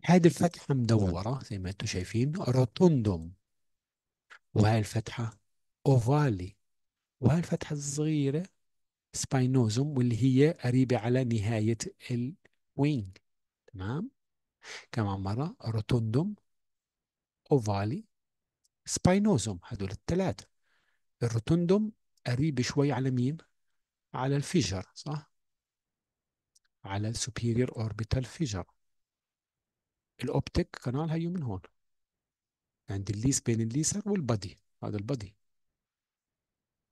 هذه الفتحة مدورة زي ما انتم شايفين روتوندوم وهاي الفتحة اوفالي وهاي الفتحة الصغيرة سباينوزوم واللي هي قريبة على نهاية الوينج تمام كمان مرة روتوندوم اوفالي سباينوزوم هدول الثلاثة الروتوندوم قريب شوي على مين؟ على الفجر صح؟ على السوبيريور اوربيتال فيجر الاوبتيك كانال هيو من هون عند الليس بين الليسر والبادي هذا البادي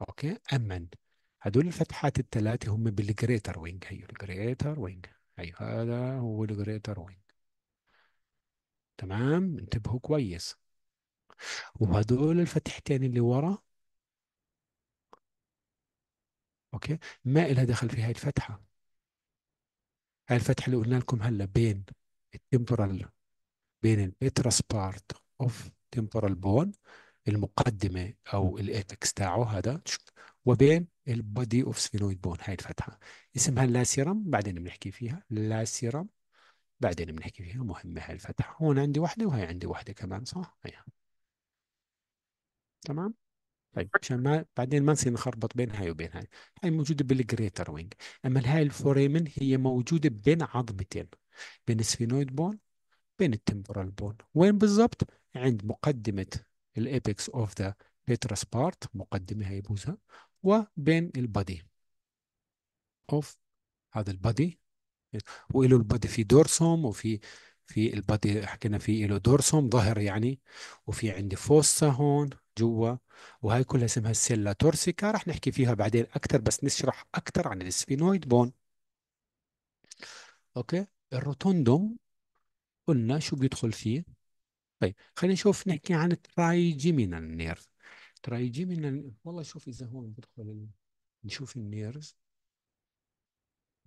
اوكي اما هدول الفتحات الثلاثه هم بالجريتر وينج هيو الجريتر وينج هيو هذا هو الجريتر وينج تمام انتبهوا كويس وهدول الفتحتين اللي ورا اوكي ما لها دخل في هاي الفتحه هاي الفتحه اللي قلنا لكم هلا بين التمبرال بين البيترس بارت اوف تمبرال بون المقدمه او الاتكس تاعه هذا وبين البودي اوف سفينويد بون هاي الفتحه اسمها اللاسيرم بعدين بنحكي فيها اللاسيرم بعدين بنحكي فيها مهمه هاي الفتحه هون عندي واحده وهي عندي واحده كمان صح هيها تمام طيب عشان ما بعدين ما نصير نخربط بين هاي وبين هاي هاي موجوده بالجريتر وينج اما هاي الفوريمن هي موجوده بين عظمتين بين السفينويد بون بين التمبرال بون وين بالضبط عند مقدمه الابيكس اوف ذا بيترس بارت مقدمه هي بوزها وبين البادي اوف هذا البادي وله البادي في دورسوم وفي في البادي حكينا في له دورسوم ظهر يعني وفي عندي فوسا هون جوا وهي كلها اسمها السيلا تورسيكا رح نحكي فيها بعدين اكثر بس نشرح اكثر عن السفينويد بون اوكي الروتوندوم قلنا شو بيدخل فيه طيب خلينا نشوف نحكي عن الترايجيمينال نيرف ترايجيمينال والله شوف اذا هون بدخل ال... نشوف النيرز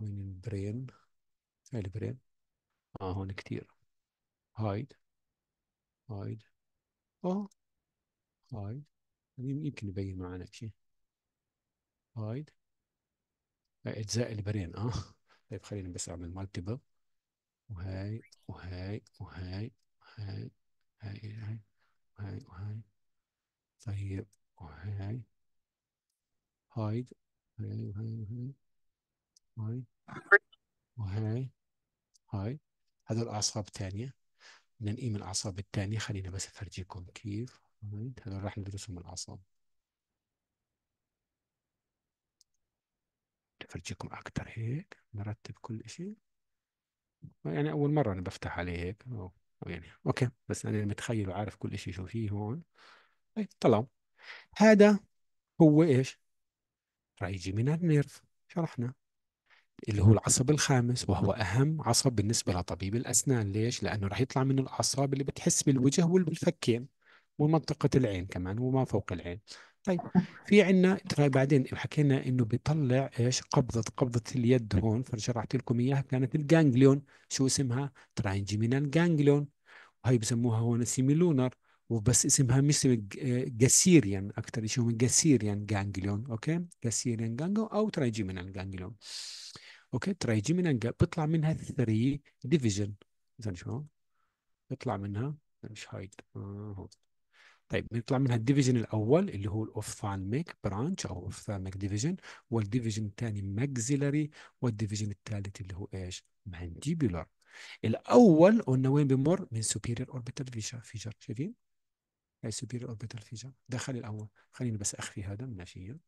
وين البرين هاي البرين اه هون كتير هايد هايد اه هايد يعني يمكن يبين معنا شيء هايد اجزاء البرين اه طيب خلينا بس اعمل مالتيبل وهاي وهاي وهاي وهاي هاي هاي وهاي وهاي طيب وهاي هايد هاي وهاي وهاي هاي وهاي هاي هذول أعصاب بدنا نقيم الأعصاب الثانيه خلينا بس أفرجيكم كيف هذول راح ندرسهم الأعصاب أفرجيكم اكثر هيك نرتب كل شيء يعني أول مرة أنا بفتح عليه هيك أو يعني أوكي بس أنا متخيل وعارف كل شيء شو فيه هون طيب طلعوا هذا هو إيش؟ رأيجي من النيرف شرحنا اللي هو العصب الخامس وهو أهم عصب بالنسبة لطبيب الأسنان ليش؟ لأنه راح يطلع منه الأعصاب اللي بتحس بالوجه والفكين ومنطقة العين كمان وما فوق العين طيب في عندنا ترى بعدين حكينا انه بيطلع ايش قبضه قبضه اليد هون فشرحت لكم اياها كانت الجانجليون شو اسمها ترانجيمينال جانجليون وهي بسموها هون سيميلونر وبس اسمها مش جسيريان اكثر شيء من جسيريان جانجليون اوكي جسيريان جانجليون او ترانجيمينال جانجليون اوكي ترى يجي انجل بيطلع منها 3 ديفيجن زين شلون؟ يطلع منها مش هايد آه طيب بيطلع منها الديفيجن الاول اللي هو الاوفثالميك برانش او اوفثالميك ديفيجن والديفيجن الثاني ماكسيلاري والديفيجن الثالث اللي هو ايش؟ مانجيبولار الاول قلنا وين بمر؟ من سوبيريور اوربيتال فيجر شايفين؟ هاي سوبيريور اوربيتال فيجر دخل الاول خليني بس اخفي هذا من عشيه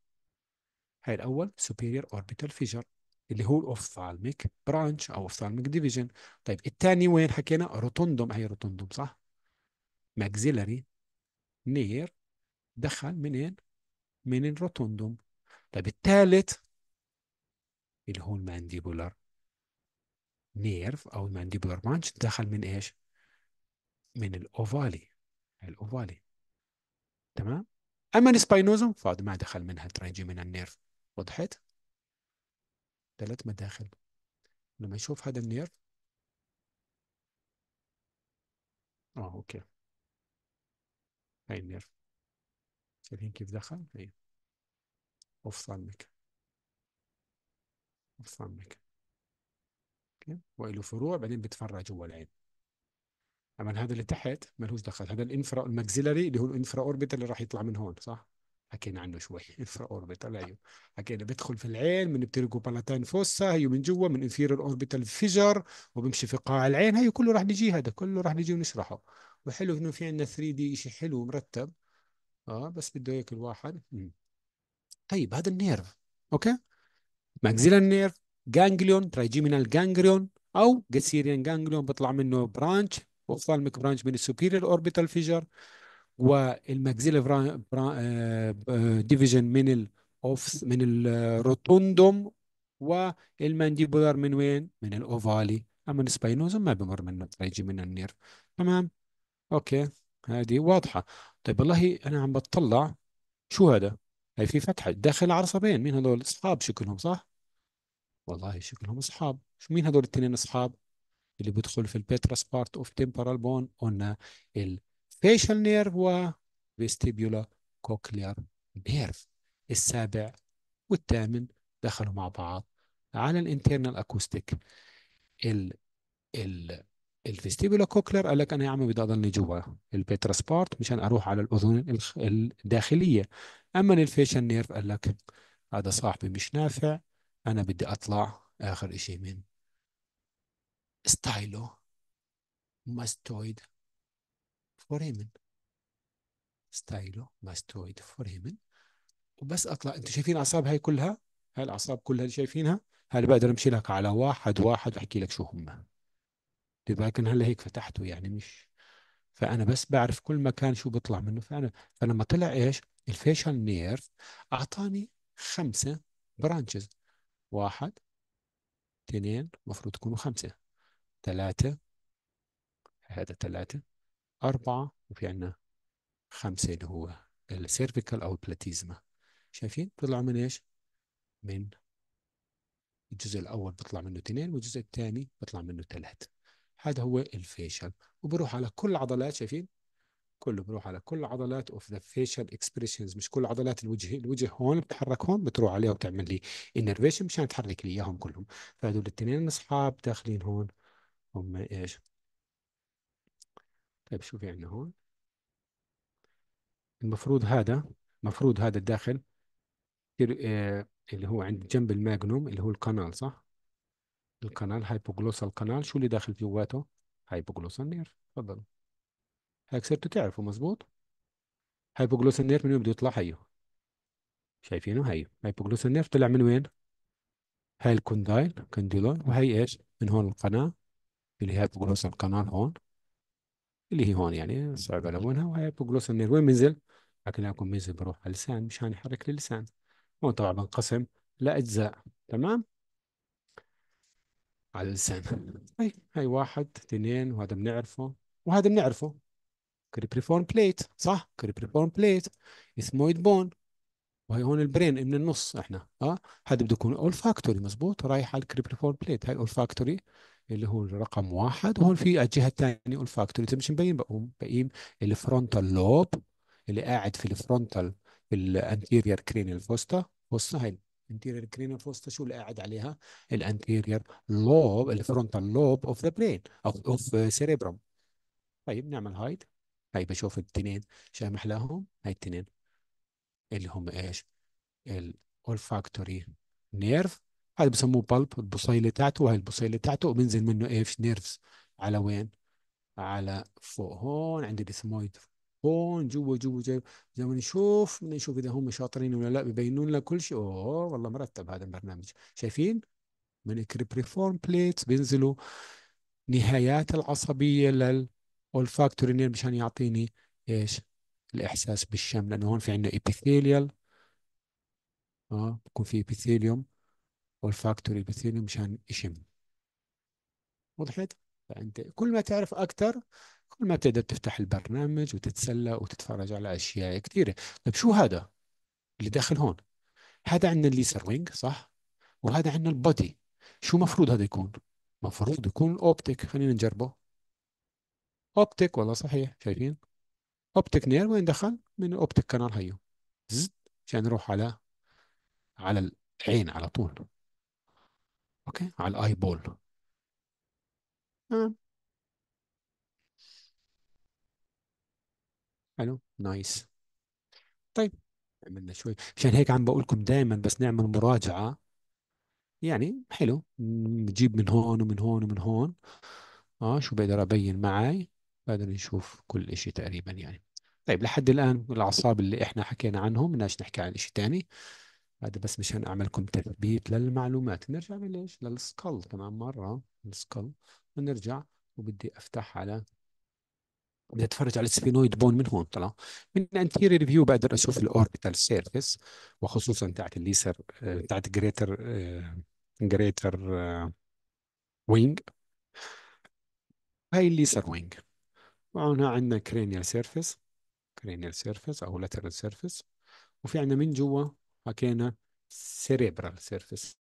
هاي الاول سوبيريور اوربيتال فيجر اللي هو الاوفثالميك برانش او اوفثالميك ديفيجن طيب الثاني وين حكينا روتوندوم هي روتوندوم صح ماكسيلاري نير دخل منين من الروتوندوم طيب الثالث اللي هو المانديبولار نيرف او المانديبولار برانش دخل من ايش من الاوفالي الاوفالي تمام اما السباينوزوم فهذا ما دخل منها ترينجي من النيرف وضحت ثلاث مداخل لما يشوف هذا النيرف اه اوكي هاي النيرف شايفين كيف دخل هاي اوف صمك اوف صمك اوكي وله فروع بعدين بتفرع جوا العين اما هذا اللي تحت ما لهوش دخل هذا الانفرا الماكسيلاري اللي هو الانفرا اوربيتال اللي راح يطلع من هون صح حكينا عنه شوي انفرا اوربيتال ايوه حكينا بدخل في العين من بتريجوبالاتين فوسا هيو من جوا من انفير اوربيتال فيجر وبمشي في قاع العين هيو كله راح نجي هذا كله راح نجي ونشرحه وحلو انه في عندنا 3 دي شيء حلو مرتب اه بس بده هيك الواحد طيب هذا النيرف اوكي ماكسيلان نيرف جانجليون ترايجيمينال جانجليون او جسيريان جانجليون بطلع منه برانش اوفثالميك برانش من السوبيريور اوربيتال فيجر والماكزيلا ديفيجن آه، آه، من الاوفس من الروتوندوم آه، والمانديبولار من وين؟ من الاوفالي اما السباينوزم ما بمر منه يجي من النيرف تمام اوكي هذه واضحه طيب والله انا عم بتطلع شو هذا؟ هي في فتحه داخل العصبين مين هذول؟ اصحاب شكلهم صح؟ والله شكلهم اصحاب شو مين هذول الاثنين اصحاب؟ اللي بيدخل في البيترس بارت اوف تمبرال بون قلنا ال فيشل نيرف وفيستيبيولا كوكلير نيرف السابع والثامن دخلوا مع بعض على الانترنال اكوستيك ال ال الفيستيبولا كوكلر قال لك انا يا عم بدي اضلني جوا البيترس بارت مشان اروح على الاذن الداخليه اما الفيشن نيرف قال لك هذا صاحبي مش نافع انا بدي اطلع اخر شيء من ستايلو ماستويد فوريمن ستايلو ماستويد فوريمن وبس اطلع انتوا شايفين اعصاب هاي كلها هاي الاعصاب كلها اللي شايفينها هل بقدر امشي لك على واحد واحد واحكي لك شو هم لكن هلا هيك فتحته يعني مش فانا بس بعرف كل مكان شو بيطلع منه فانا فلما طلع ايش الفيشال نيرف اعطاني خمسه برانشز واحد اثنين المفروض تكونوا خمسه ثلاثه هذا ثلاثه أربعة وفي عندنا خمسة اللي هو السيرفيكال أو البلاتيزما شايفين طلعوا من إيش؟ من الجزء الأول بيطلع منه اثنين والجزء الثاني بيطلع منه ثلاث هذا هو الفيشل وبروح على كل عضلات شايفين؟ كله بروح على كل عضلات اوف ذا فيشل اكسبريشنز مش كل عضلات الوجه الوجه هون بتحرك هون بتروح عليها وتعمل لي انرفيشن مشان تحرك لي اياهم كلهم فهذول الاثنين اصحاب داخلين هون هم ايش طيب شوفي عندنا هون المفروض هذا المفروض هذا الداخل آه، اللي هو عند جنب الماجنوم اللي هو القنال صح القنال هايبوغلوسال قنال شو اللي داخل جواته هايبوغلوسال نيرف تفضل هيك صرتوا تعرفوا مزبوط هايبوغلوسال نيرف من وين بده يطلع هيو شايفينه هيو هايبوغلوسال نيرف طلع من وين هاي الكوندايل كنديلون وهي ايش من هون القناه اللي هي هايبوغلوسال قنال هون اللي هي هون يعني صعب على وينها وهي بقلص من وين بنزل اكلكم بنزل بروح على اللسان مشان يحرك اللسان هون طبعا بنقسم لاجزاء تمام على اللسان هاي هاي واحد اثنين وهذا بنعرفه وهذا بنعرفه كريبريفورم بليت صح كريبريفورم بليت اسمويد بون وهي هون البرين من النص احنا اه هذا بده يكون اولفاكتوري مزبوط رايح على الكريبريفورم بليت هاي اولفاكتوري اللي هو رقم واحد وهون في الجهه الثانيه الفاكتوري زي مش مبين بقيم الفرونتال لوب اللي قاعد في الفرونتال في الانتيرير كرينال فوستا بص هاي الانتيرير كرينال فوستا شو اللي قاعد عليها الانتيرير لوب الفرونتال لوب اوف ذا برين اوف سيريبروم طيب نعمل هايد هاي بشوف التنين شامح احلاهم؟ هاي التنين اللي هم ايش الاولفاكتوري نيرف هذا بسموه بالب البصيله تاعته وهي البصيله تاعته وبنزل منه ايش نيرفز على وين على فوق هون عند الديسمويد هون جوا جوا جاي زي ما نشوف نشوف اذا هم شاطرين ولا لا ببينون لنا كل شيء اوه والله مرتب هذا البرنامج شايفين من الكريبريفورم بليتس بينزلوا نهايات العصبيه للاولفاكتوري نير مشان يعطيني ايش الاحساس بالشم لانه هون في عندنا ايبيثيليال اه بكون في ايبيثيليوم والفاكتوري بثيني مشان يشم وضحت؟ فانت كل ما تعرف اكثر كل ما تقدر تفتح البرنامج وتتسلى وتتفرج على اشياء كثيره طيب شو هذا اللي داخل هون هذا عندنا الليسر وينج صح وهذا عندنا البودي شو مفروض هذا يكون مفروض يكون اوبتيك خلينا نجربه اوبتيك والله صحيح شايفين اوبتيك نير وين دخل من اوبتيك كانال هيو زد عشان نروح على على العين على طول اوكي على الاي بول تمام آه. حلو نايس طيب عملنا شوي عشان هيك عم بقولكم دائما بس نعمل مراجعة يعني حلو نجيب من هون ومن هون ومن هون اه شو بقدر ابين معي بقدر نشوف كل شيء تقريبا يعني طيب لحد الان الاعصاب اللي احنا حكينا عنهم بدناش نحكي عن شيء ثاني هذا بس مشان اعملكم تثبيت للمعلومات نرجع ليش للسكال كمان مره السكال ونرجع وبدي افتح على بدي اتفرج على السفينويد بون من هون طلع من انتيرير فيو بقدر اشوف الاوربيتال سيرفيس وخصوصا تاعت الليسر آه، تاعت جريتر جريتر وينج هاي الليسر وينج وهنا عندنا كرينيال سيرفيس كرينيال سيرفيس او لاترال سيرفيس وفي عندنا من جوا حكينا سيريبرال سيرفيس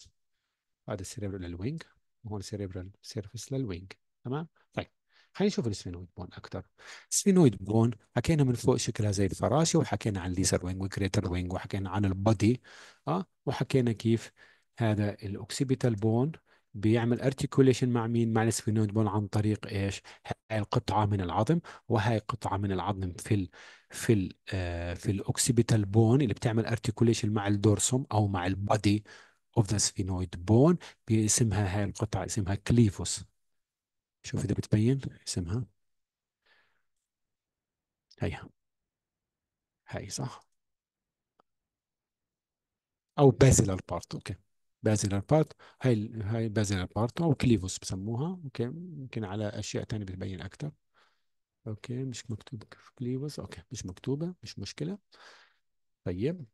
هذا السيريبرال للوينج وهون سيريبرال سيرفيس للوينج تمام طيب خلينا نشوف السفينويد بون اكثر السفينويد بون حكينا من فوق شكلها زي الفراشه وحكينا عن الليزر وينج وكريتر وينج وحكينا عن البادي اه وحكينا كيف هذا الاوكسيبيتال بون بيعمل ارتيكوليشن مع مين مع بون عن طريق ايش هاي القطعه من العظم وهاي قطعه من العظم في الـ في الـ آه، في الاوكسيبيتال بون اللي بتعمل ارتيكوليشن مع الدورسوم او مع البادي اوف ذا سفينويد بون باسمها هاي القطعه اسمها كليفوس شوف اذا بتبين اسمها هيها هاي صح او باسيلال بارت اوكي بازلر بارت هاي هاي بازلر بارت او كليفوس بسموها اوكي يمكن على اشياء ثانيه بتبين اكثر اوكي مش مكتوب كليفوس اوكي مش مكتوبه مش مشكله طيب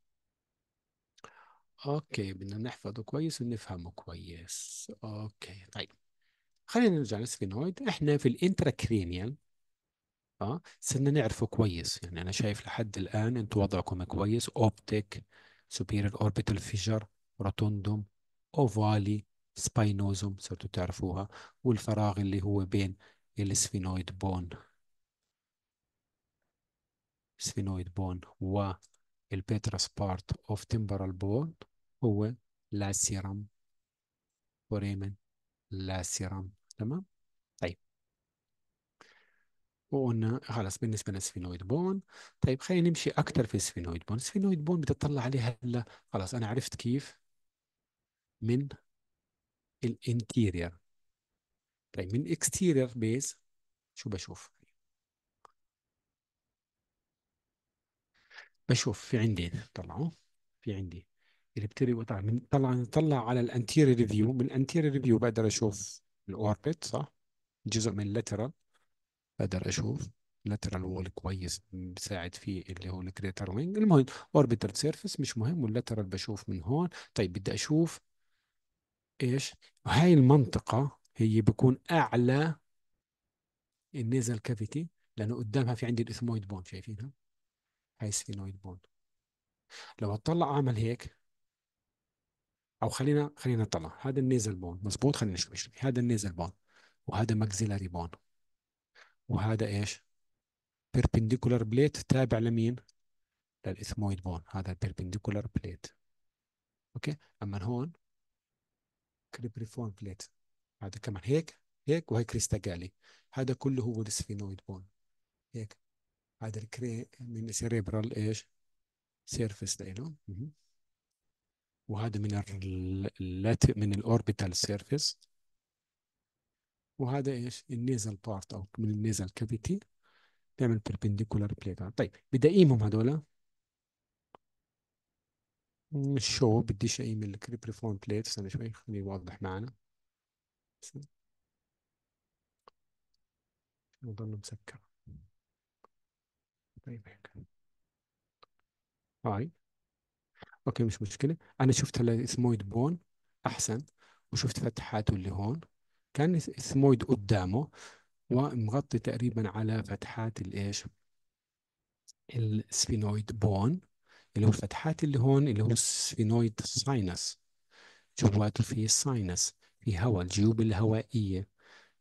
اوكي بدنا نحفظه كويس ونفهمه كويس اوكي طيب خلينا نرجع للسفينويد احنا في الانتراكرينيال اه صرنا نعرفه كويس يعني انا شايف لحد الان انتم وضعكم كويس اوبتيك سوبيريور اوربيتال فيجر روتوندوم اوفالي سباينوزوم صرتوا تعرفوها والفراغ اللي هو بين السفينويد بون سفينويد بون والبيترس بارت اوف تمبرال بون هو لاسيرم فوريمن لاسيرم تمام طيب وقلنا خلاص بالنسبه للسفينويد بون طيب خلينا نمشي اكثر في السفينويد بون السفينويد بون بتطلع عليها هلا خلاص انا عرفت كيف من الانتيرير طيب من اكستيرير بيز شو بشوف بشوف في عندي طلعوا في عندي البتري وطلع من طلع نطلع على الانتيرير ريفيو من الانتيرير ريفيو بقدر اشوف الاوربت صح جزء من اللاترال بقدر اشوف اللاترال وول كويس بساعد فيه اللي هو الكريتر وينج المهم اوربيتال سيرفيس مش مهم واللاترال بشوف من هون طيب بدي اشوف ايش وهي المنطقه هي بكون اعلى النيزل كافيتي لانه قدامها في عندي الاثمويد بون شايفينها هاي السفينويد بون لو اطلع اعمل هيك او خلينا خلينا نطلع هذا النيزل بون مزبوط خلينا نشوف هذا النيزل بون وهذا ماكسيلاري بون وهذا ايش بيربنديكولار بليت تابع لمين للاثمويد بون هذا البيربنديكولار بليت اوكي اما هون كريبريفورم بليت هذا كمان هيك هيك وهي كريستاجالي هذا كله هو السفينويد بون هيك هذا الكري من السيريبرال ايش سيرفيس لإله وهذا من اللات من الاوربيتال سيرفيس وهذا ايش النيزل بارت او من النيزل كافيتي نعمل بيربنديكولار بليت طيب بدائمهم هذول شو بديش اي من الكريب ريفورم بليت استنى شوي خليه يوضح معنا يظل مسكر طيب هيك هاي اوكي مش مشكلة انا شفت هلا اسمويد بون احسن وشفت فتحاته اللي هون كان اسمويد قدامه ومغطي تقريبا على فتحات الايش السفينويد بون اللي هو الفتحات اللي هون اللي هو السفينويد ساينس جواته في ساينس في هواء الجيوب الهوائيه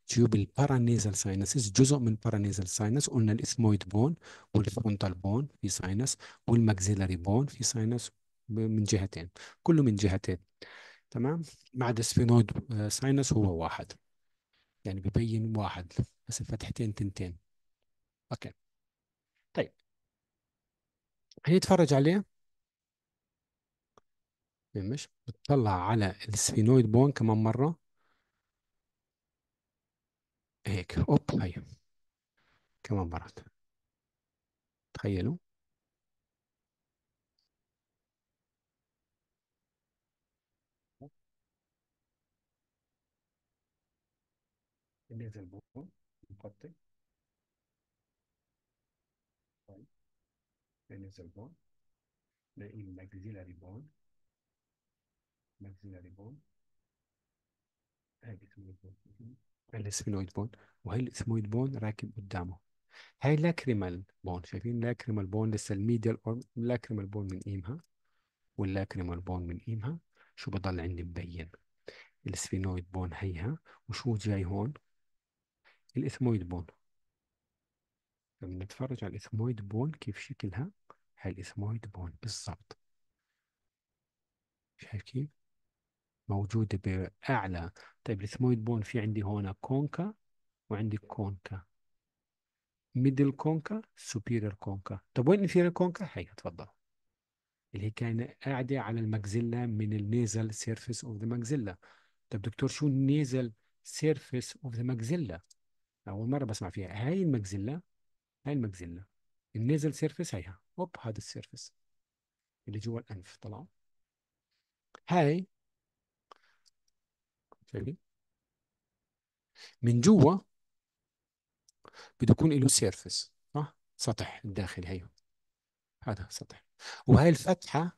جيوب البارانيزال ساينس جزء من البارانيزال ساينس قلنا الاثمويد بون والفرونتال بون في ساينس والماكزيلاري بون في ساينس من جهتين كله من جهتين تمام ما عدا سفينويد ساينس هو واحد يعني ببين واحد بس الفتحتين تنتين اوكي طيب هنتفرج عليه مش بتطلع على السفينويد بون كمان مرة هيك اوب هاي كمان مرة تخيلوا نزل بون مقطع Benazir bond, the in بون bond, maxillary bond, هاي الاسمويد بون هاي الاسمويد بون وهي الاسمويد بون راكب قدامه هاي لاكريمال بون شايفين لاكريمال بون لسه الميديال اور لاكريمال بون من قيمها واللاكريمال بون من قيمها شو بضل عندي مبين السفينويد بون هيها وشو جاي هون الإثمويد بون لما نتفرج على الإثمويد بون كيف شكلها هاي الإثمويد بون بالضبط شايف كيف؟ موجودة بأعلى طيب الإثمويد بون في عندي هون كونكا وعندي كونكا ميدل كونكا سوبيريور كونكا طيب وين انفيريور كونكا؟ هي تفضل اللي هي كان قاعدة على المجزلة من النيزل سيرفيس اوف ذا مجزلة طيب دكتور شو النيزل سيرفيس اوف ذا مجزلة؟ أول مرة بسمع فيها هاي المجزلة هاي المجزلة النيزل سيرفيس هيها هوب هذا السيرفيس اللي جوا الأنف طلعوا هاي شايفين من جوا بده يكون له سيرفيس صح سطح الداخلي هيو هذا سطح وهي الفتحة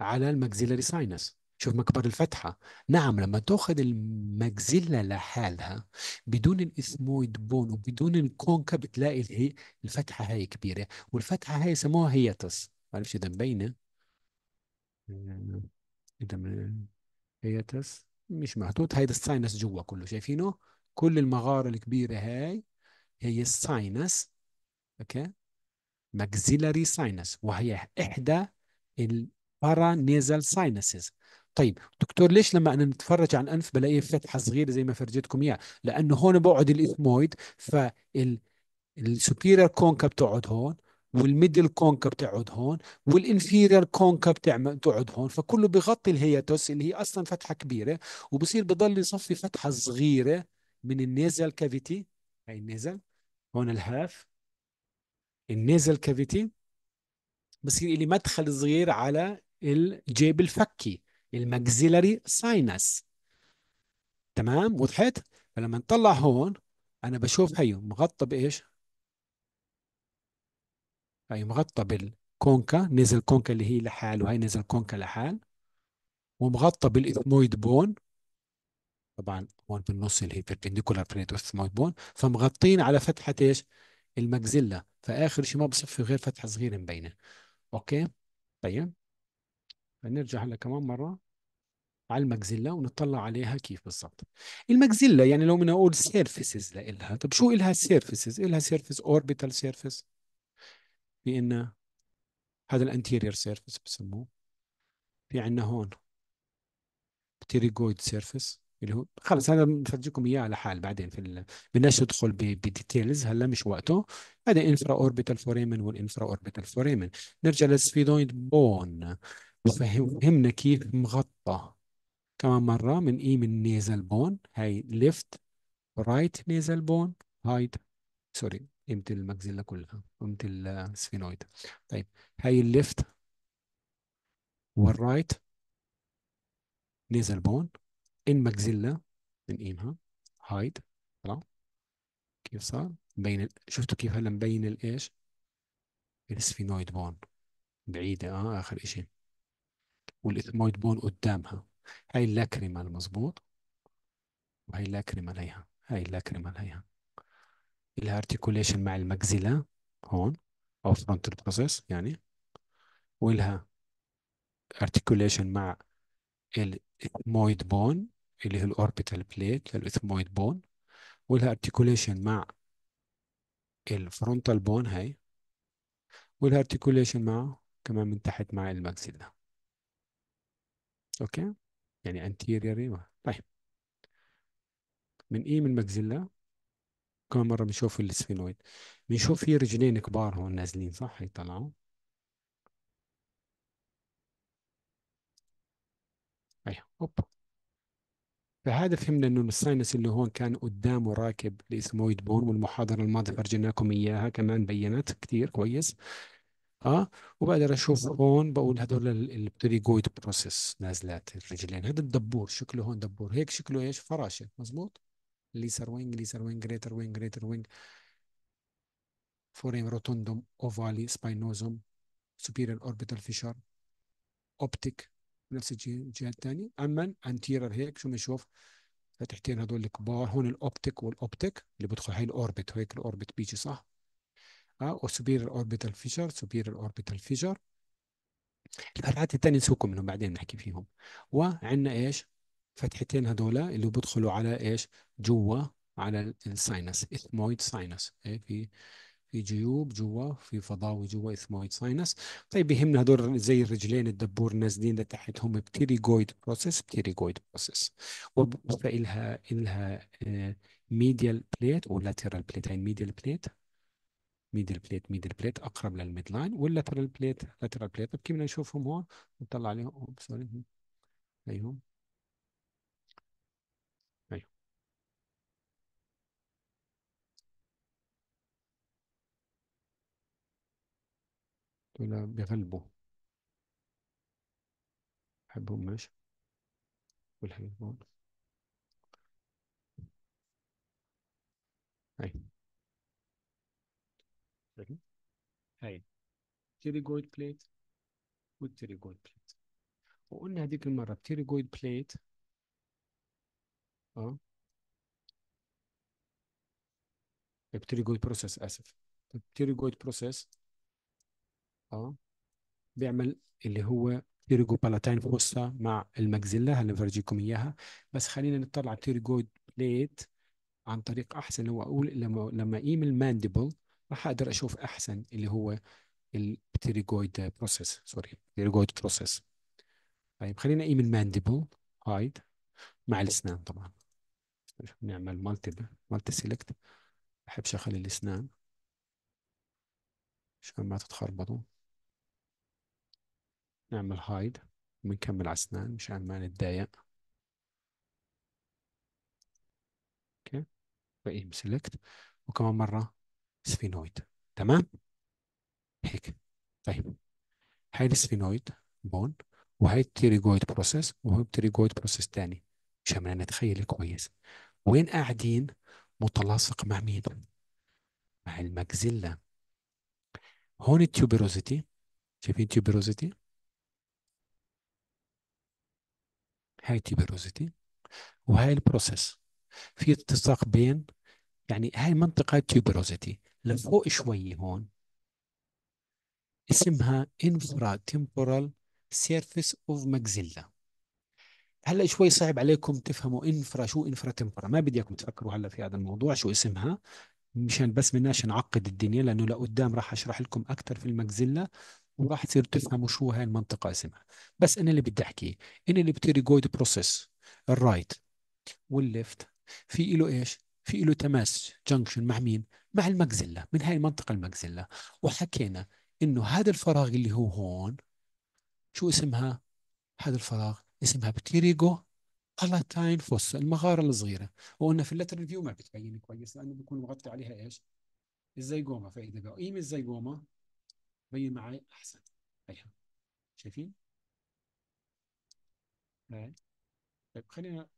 على الماكسيلاري ساينس شوف مكبر الفتحة نعم لما تأخذ المجزلة لحالها بدون الإثمويد بون وبدون الكونكا بتلاقي هي الفتحة هاي كبيرة والفتحة هاي سموها هياتس معرفش إذا مبينة إذا هياتس مش محطوط هيدا الساينس جوا كله شايفينه كل المغارة الكبيرة هاي هي الساينس أوكي ماكسيلاري ساينس وهي إحدى البارانيزال ساينسز طيب دكتور ليش لما انا نتفرج على الانف بلاقيه فتحه صغيره زي ما فرجيتكم اياها لانه هون بقعد الاثمويد فال السوبيرير كونكا بتقعد هون والميدل كونكا بتقعد هون والانفيرير كونكا بتقعد هون فكله بغطي الهياتوس اللي هي اصلا فتحه كبيره وبصير بضل يصفي فتحه صغيره من النيزل كافيتي هاي النيزل هون الهاف النيزل كافيتي بصير لي مدخل صغير على الجيب الفكي الماكسيلري ساينس تمام وضحت فلما نطلع هون انا بشوف هيو مغطى بايش هي مغطى بالكونكا نزل كونكا اللي هي لحال وهي نزل كونكا لحال ومغطى بالاثمويد بون طبعا هون بالنص اللي هي بيربنديكولار بليت واثمويد بون فمغطين على فتحه ايش المجزله فاخر شيء ما بصفي غير فتحه صغيره مبينه اوكي طيب نرجع هلا كمان مرة على المجزلة ونطلع عليها كيف بالضبط المجزلة يعني لو بدنا نقول سيرفيسز لإلها طب شو لها سيرفيسز لها سيرفيس اوربيتال سيرفيس في إن هذا الانتيرير سيرفيس بسموه في عندنا هون بتيريجويد سيرفيس اللي هو خلص هذا بفرجيكم اياه على حال بعدين في ال... بدناش ندخل بديتيلز هلا مش وقته هذا انفرا اوربيتال فوريمن والانفرا اوربيتال فوريمن نرجع للسفيدويد بون وفهمنا كيف مغطى كمان مرة من إيه؟ من النيزل بون هاي ليفت رايت نيزل بون هايد سوري قيمة المجزلة كلها قيمة السفينويد طيب هاي الليفت والرايت نيزل بون ان من بنقيمها هايد طلع كيف صار بين ال... شفتوا كيف هلا مبين الايش السفينويد بون بعيدة اه اخر اشي والاثمويد بون قدامها هاي اللاكريمال مظبوط وهي اللاكريمال هيها هاي اللاكريمال هيها لها مع المجزلة هون أو فرونتال بروسيس يعني ولها ارتيكوليشن مع الاثمويد بون اللي هي الاوربيتال بليت للاثمويد بون ولها ارتيكوليشن مع الفرونتال بون هاي والارتيكوليشن معه كمان من تحت مع المكسيلا اوكي يعني anterior طيب من ايه من المجزلة كم مرة بنشوف السفينويد بنشوف في رجلين كبار هون نازلين صح يطلعوا ايوه هوب فهذا فهمنا انه الساينس اللي هون كان قدامه راكب الاسمويد بون والمحاضره الماضيه فرجيناكم اياها كمان بينت كثير كويس اه وبقدر اشوف هون بقول هدول اللي بتريجويد بروسيس نازلات الرجلين هذا الدبور شكله هون دبور هيك شكله ايش فراشه مزبوط ليسر وينج ليسر وينج جريتر وينج جريتر وينج فوريم روتوندوم اوفالي سباينوزوم سوبيريور اوربيتال فيشر اوبتيك نفس الجهه الثانيه اما انتيرر هيك شو بنشوف فتحتين هدول الكبار هون الاوبتيك والاوبتيك اللي بدخل هاي الاوربت هيك الاوربت بيجي صح أو superior orbital fissure superior orbital fissure الفتحات الثانية نسوكم منهم بعدين نحكي فيهم وعندنا إيش فتحتين هذولا اللي بيدخلوا على إيش جوا على الساينس إثمويد ساينس إيه في في جيوب جوا في فضاوي جوا إثمويد ساينس طيب بيهمنا هذول زي الرجلين الدبور نازلين لتحت هم بتيريجويد بروسيس بتيريجويد بروسيس وبالنسبة إلها لها ميديال بليت ولاترال بليت هاي الميديال بليت ميدل بليت ميدل بليت اقرب للميد لاين واللاترال بليت لاترال بليت طب كيف بدنا نشوفهم هون نطلع عليهم سوري ايهم ايوه دول بغلبوا بحبهم ماشي هون ايوه بتاعتنا هاي أيوة. تيريجويد بليت والتيريجويد بليت وقلنا هذيك المرة بتيريجويد بليت اه البتيريجويد طيب، بروسيس اسف البتيريجويد طيب، بروسيس اه بيعمل اللي هو تيريجو بالاتين فوسا مع المجزلة هنفرجيكم اياها بس خلينا نطلع تيريجويد بليت عن طريق احسن هو اقول لما لما ايم المانديبل راح اقدر اشوف احسن اللي هو البتيريجويد بروسيس سوري بتيريجويد بروسيس طيب خلينا اقيم مانديبل هايد مع الاسنان طبعا نعمل مالتي مالتي سيلكت بحب اخلي الاسنان عشان ما تتخربطوا نعمل هايد ونكمل على الاسنان مشان ما نتضايق اوكي بقيم طيب، سيلكت وكمان مرة سفينويد تمام هيك طيب هاي السفينويد بون وهي التيريجويد بروسيس وهو التيريجويد بروسيس تاني عشان يعني نتخيل كويس وين قاعدين متلاصق مع مين مع المجزلة هون التيوبروزيتي شايفين تيوبروزيتي هاي تيوبروزيتي وهاي البروسيس في التصاق بين يعني هاي منطقة تيوبروزيتي لفوق شوي هون اسمها انفرا تمبورال سيرفيس اوف ماكزيلا هلا شوي صعب عليكم تفهموا انفرا شو انفرا تمبورا ما بدي اياكم تفكروا هلا في هذا الموضوع شو اسمها مشان بس بدناش نعقد الدنيا لانه لقدام راح اشرح لكم اكثر في المجزلة وراح تصير تفهموا شو هاي المنطقه اسمها بس انا اللي بدي احكيه ان الابتيريجويد بروسيس الرايت والليفت في له ايش في له تماس جنكشن مع مين؟ مع المجزلة من هاي المنطقة المجزلة وحكينا إنه هذا الفراغ اللي هو هون شو اسمها؟ هذا الفراغ اسمها بتيريجو بلاتاين فوس المغارة الصغيرة وقلنا في اللتر فيو ما بتبين كويس لأنه بيكون مغطي عليها إيش؟ الزيجوما فإذا بقيم الزيجوما بين معي أحسن هيها شايفين؟ طيب خلينا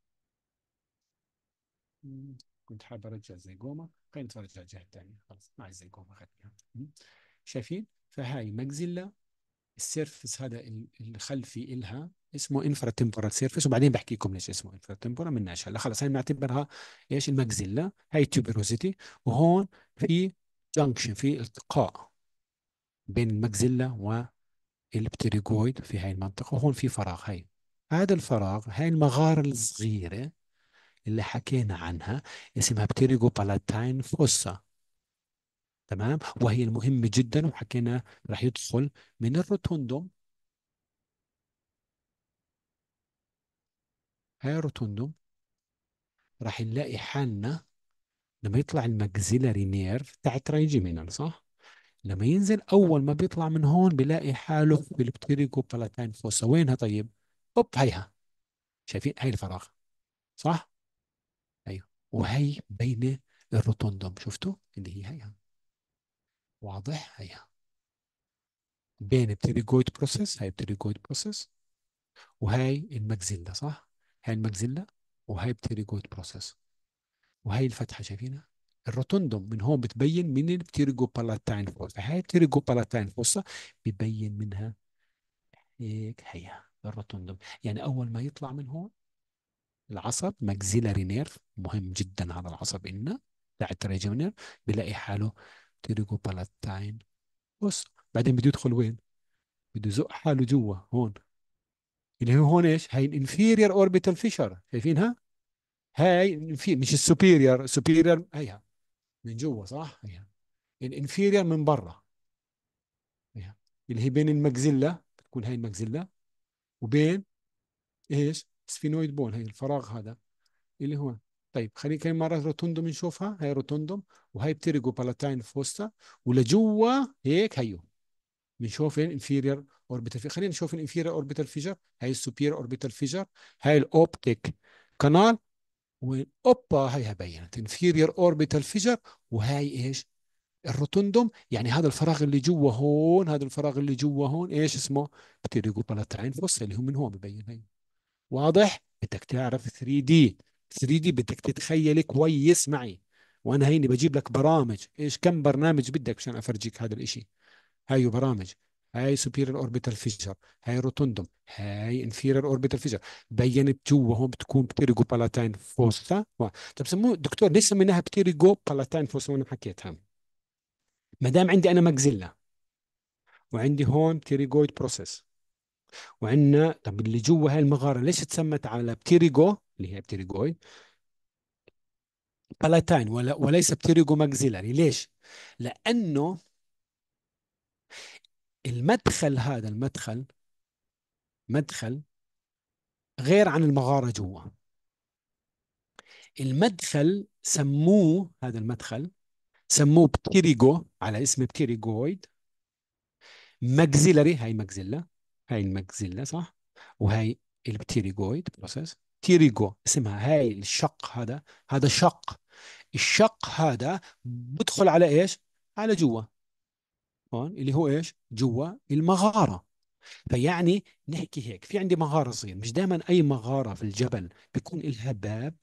كنت حاب ارجع زي قومه نتفرج على الجهه الثانيه خلاص ما عايز زي قومه خليها شايفين فهاي ماكزيلا السيرفس هذا الخلفي إلها اسمه انفرا تمبورال سيرفس وبعدين بحكي لكم ليش اسمه انفرا تمبورال مناش هلا خلص هاي بنعتبرها ايش الماكزيلا هاي التوبيروزيتي وهون في جنكشن في التقاء بين الماكزيلا والبتريجويد في هاي المنطقه وهون في فراغ هاي هذا الفراغ هاي المغارة الصغيرة اللي حكينا عنها اسمها بتيريجو بالاتاين فوسا تمام وهي المهمة جدا وحكينا رح يدخل من الروتوندوم هاي الروتوندوم رح نلاقي حالنا لما يطلع المجزيلاري نيرف تحت ريجيمينال صح؟ لما ينزل اول ما بيطلع من هون بلاقي حاله في البتيريكو بالاتاين فوسا وينها طيب؟ اوب هيها شايفين هاي الفراغ صح؟ وهي بين الروتوندوم شفتوا اللي هي هيها واضح هيها بين بتريجويد بروسيس هاي بتريجويد بروسيس وهي الماكزيلا صح هاي الماكزيلا وهي بتيريجويد بروسيس وهي الفتحه شايفينها الروتوندوم من هون بتبين من البتيريجو بالاتاين فوسا هاي البتيريجو بالاتاين فوسا بتبين منها هيك هيها الروتوندوم يعني اول ما يطلع من هون العصب ماكسيلاري نيرف مهم جدا على العصب إلنا بتاع التراجم نيرف بيلاقي حاله تريجو بالاتاين بص بعدين بده يدخل وين؟ بده يزق حاله جوا هون اللي هو هون ايش؟ هي الانفيريور اوربيتال فيشر شايفينها؟ هاي في مش السوبيريور سوبيريور هيها من جوا صح؟ هيها الانفيرير يعني من برا هيها اللي هي بين المجزلة بتكون هاي المجزلة وبين ايش؟ سفينويد بون هي الفراغ هذا اللي هو طيب خلينا كم مره روتوندوم نشوفها هاي روتوندوم وهي بتيريجو بالاتاين فوستا ولجوا هيك هيو بنشوف الانفيرير اوربيتال فيجر خلينا نشوف الانفيرير اوربيتال فيجر هاي السوبير اوربيتال فيجر هاي الاوبتيك كانال اوبا هاي بينت انفيرير اوربيتال فيجر وهاي ايش الروتوندوم يعني هذا الفراغ اللي جوا هون هذا الفراغ اللي جوا هون ايش اسمه بتيريجو بالاتاين فوستا اللي هو من هون ببين هي واضح بدك تعرف 3 دي 3 دي بدك تتخيلي كويس معي وانا هيني بجيب لك برامج ايش كم برنامج بدك مشان افرجيك هذا الاشي هاي برامج هاي سوبيريور اوربيتال فيجر هاي روتوندوم هاي انفيريور اوربيتال فيجر بينت جوا هون بتكون بتيريجو بالاتين فوستا طب سموه دكتور ليش سميناها بتيريجو بالاتين فوستا وانا حكيتها ما دام عندي انا ماكزيلا وعندي هون بتيريجويد بروسيس وعندنا طب اللي جوا هاي المغاره ليش تسمت على بتيريجو اللي هي بتيريجوي بلاتين ولا وليس بتيريجو ماكزيلاري ليش؟ لانه المدخل هذا المدخل مدخل غير عن المغاره جوا المدخل سموه هذا المدخل سموه بتيريجو على اسم بتيريجويد ماكزيلاري هاي ماكزيلا هاي الماكزيلا صح وهاي البتيريجويد بروسيس تيريجو اسمها هاي الشق هذا هذا شق الشق هذا بدخل على ايش على جوا هون اللي هو ايش جوا المغاره فيعني نحكي هيك في عندي مغاره صغيره مش دائما اي مغاره في الجبل بيكون لها باب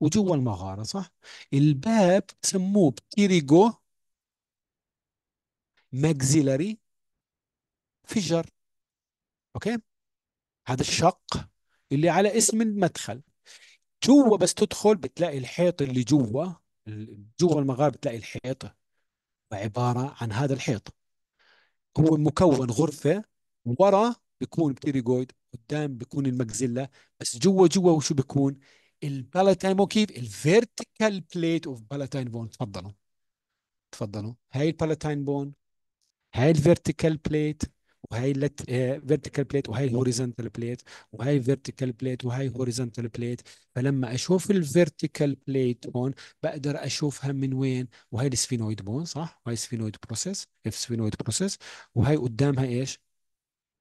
وجوا المغاره صح الباب سموه بتيريجو ماكزيلاري فجر اوكي هذا الشق اللي على اسم المدخل جوا بس تدخل بتلاقي الحيط اللي جوا جوا المغاره بتلاقي الحيط عبارة عن هذا الحيط هو مكون غرفة ورا بيكون بتيريجويد قدام بيكون المجزلة بس جوا جوا وشو بيكون البالاتين مو كيف الفيرتيكال بليت اوف بالاتين بون تفضلوا تفضلوا هاي البالاتين بون هاي الفيرتيكال بليت وهي اللت فيرتيكال بليت وهي هوريزونتال بليت وهي فيرتيكال بليت وهي هوريزونتال بليت فلما اشوف الفيرتيكال بليت هون بقدر اشوفها من وين وهي السفينويد بون صح وهي سفينويد بروسيس اف سفينويد بروسيس وهي قدامها ايش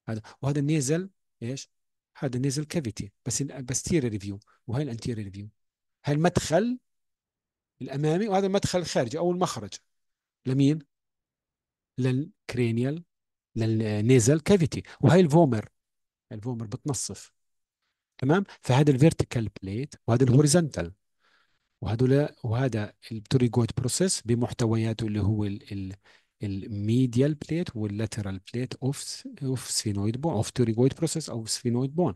هذا وهذا النيزل ايش هذا النيزل كافيتي بس بستير ريفيو وهي الانتيرير ريفيو هاي المدخل الامامي وهذا المدخل الخارجي او المخرج لمين للكرينيال للنيزل كافيتي وهي الفومر الفومر بتنصف تمام فهذا الفيرتيكال بليت وهذا الهوريزونتال وهدول وهذا البتوريجويد بروسيس بمحتوياته اللي هو الميديال بليت واللاترال بليت اوف اوف سفينويد بون اوف تريجويد بروسيس او سفينويد بون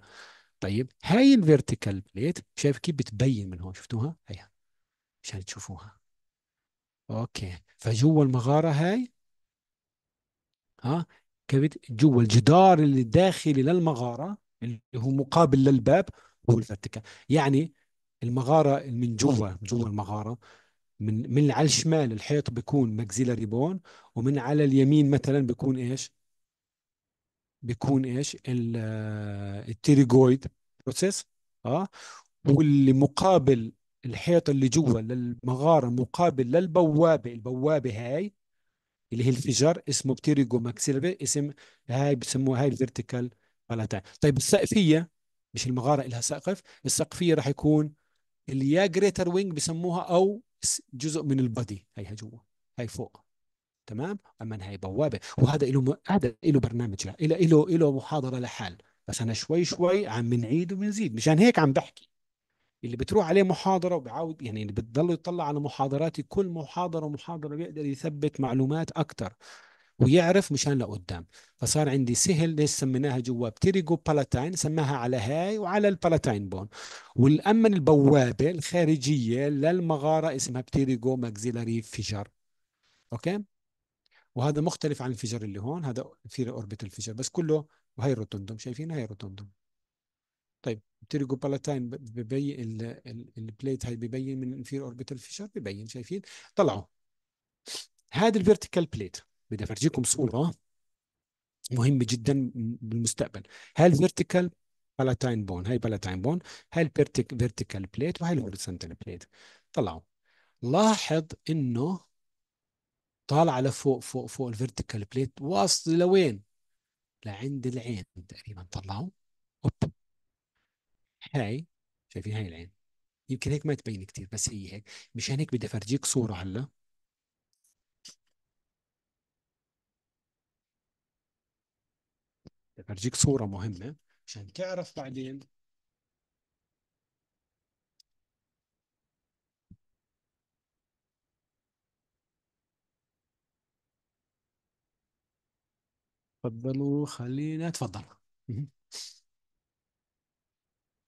طيب هاي الفيرتيكال بليت شايف كيف بتبين من هون شفتوها هي عشان تشوفوها اوكي فجوا المغاره هاي ها جوا الجدار اللي داخلي للمغاره اللي هو مقابل للباب هو الفاتيكان يعني المغاره من جوا جوا المغاره من من على الشمال الحيط بيكون ماكسيلاري بون ومن على اليمين مثلا بيكون ايش بيكون ايش آه، التيريجويد بروسيس اه واللي مقابل الحيط اللي جوا للمغاره مقابل للبوابه البوابه هاي اللي هي الفجر اسمه بتيريجو ماكسيلفي اسم هاي بسموها هاي الفيرتيكال بالاتا طيب السقفيه مش المغاره لها سقف السقفيه راح يكون اللي يا جريتر وينج بسموها او جزء من البادي هيها جوا هاي فوق تمام اما هاي بوابه وهذا له هذا له برنامج له له له محاضره لحال بس انا شوي شوي عم بنعيد وبنزيد مشان هيك عم بحكي اللي بتروح عليه محاضره وبعاود يعني اللي بتضل يطلع على محاضراتي كل محاضره ومحاضره بيقدر يثبت معلومات اكثر ويعرف مشان لقدام فصار عندي سهل ليش سميناها جوا بتيريجو بالاتاين سماها على هاي وعلى البالاتاين بون والامن البوابه الخارجيه للمغاره اسمها بتيريجو ماكزيلاري فيجر اوكي وهذا مختلف عن الفجر اللي هون هذا في أوربت الفجر بس كله وهي الروتوندوم شايفين هاي الروتوندوم طيب تريجو بالاتاين ببين البليت هاي ببين من الانفير اوربيتال فيشر ببين شايفين طلعوا هذا الفيرتيكال بليت بدي افرجيكم صوره مهمه جدا بالمستقبل هاي الفيرتيكال بالاتاين بون هاي بالاتاين بون هاي الفيرتيكال بليت وهاي الهوريزونتال بليت طلعوا لاحظ انه طالعه لفوق فوق فوق الفيرتيكال بليت واصله لوين؟ لعند العين تقريبا طلعوا أوب. هاي شايفين هاي العين يمكن هيك ما تبين كثير بس هي هيك مشان هيك بدي افرجيك صورة هلا بدي افرجيك صورة مهمة عشان تعرف بعدين تفضلوا خلينا تفضل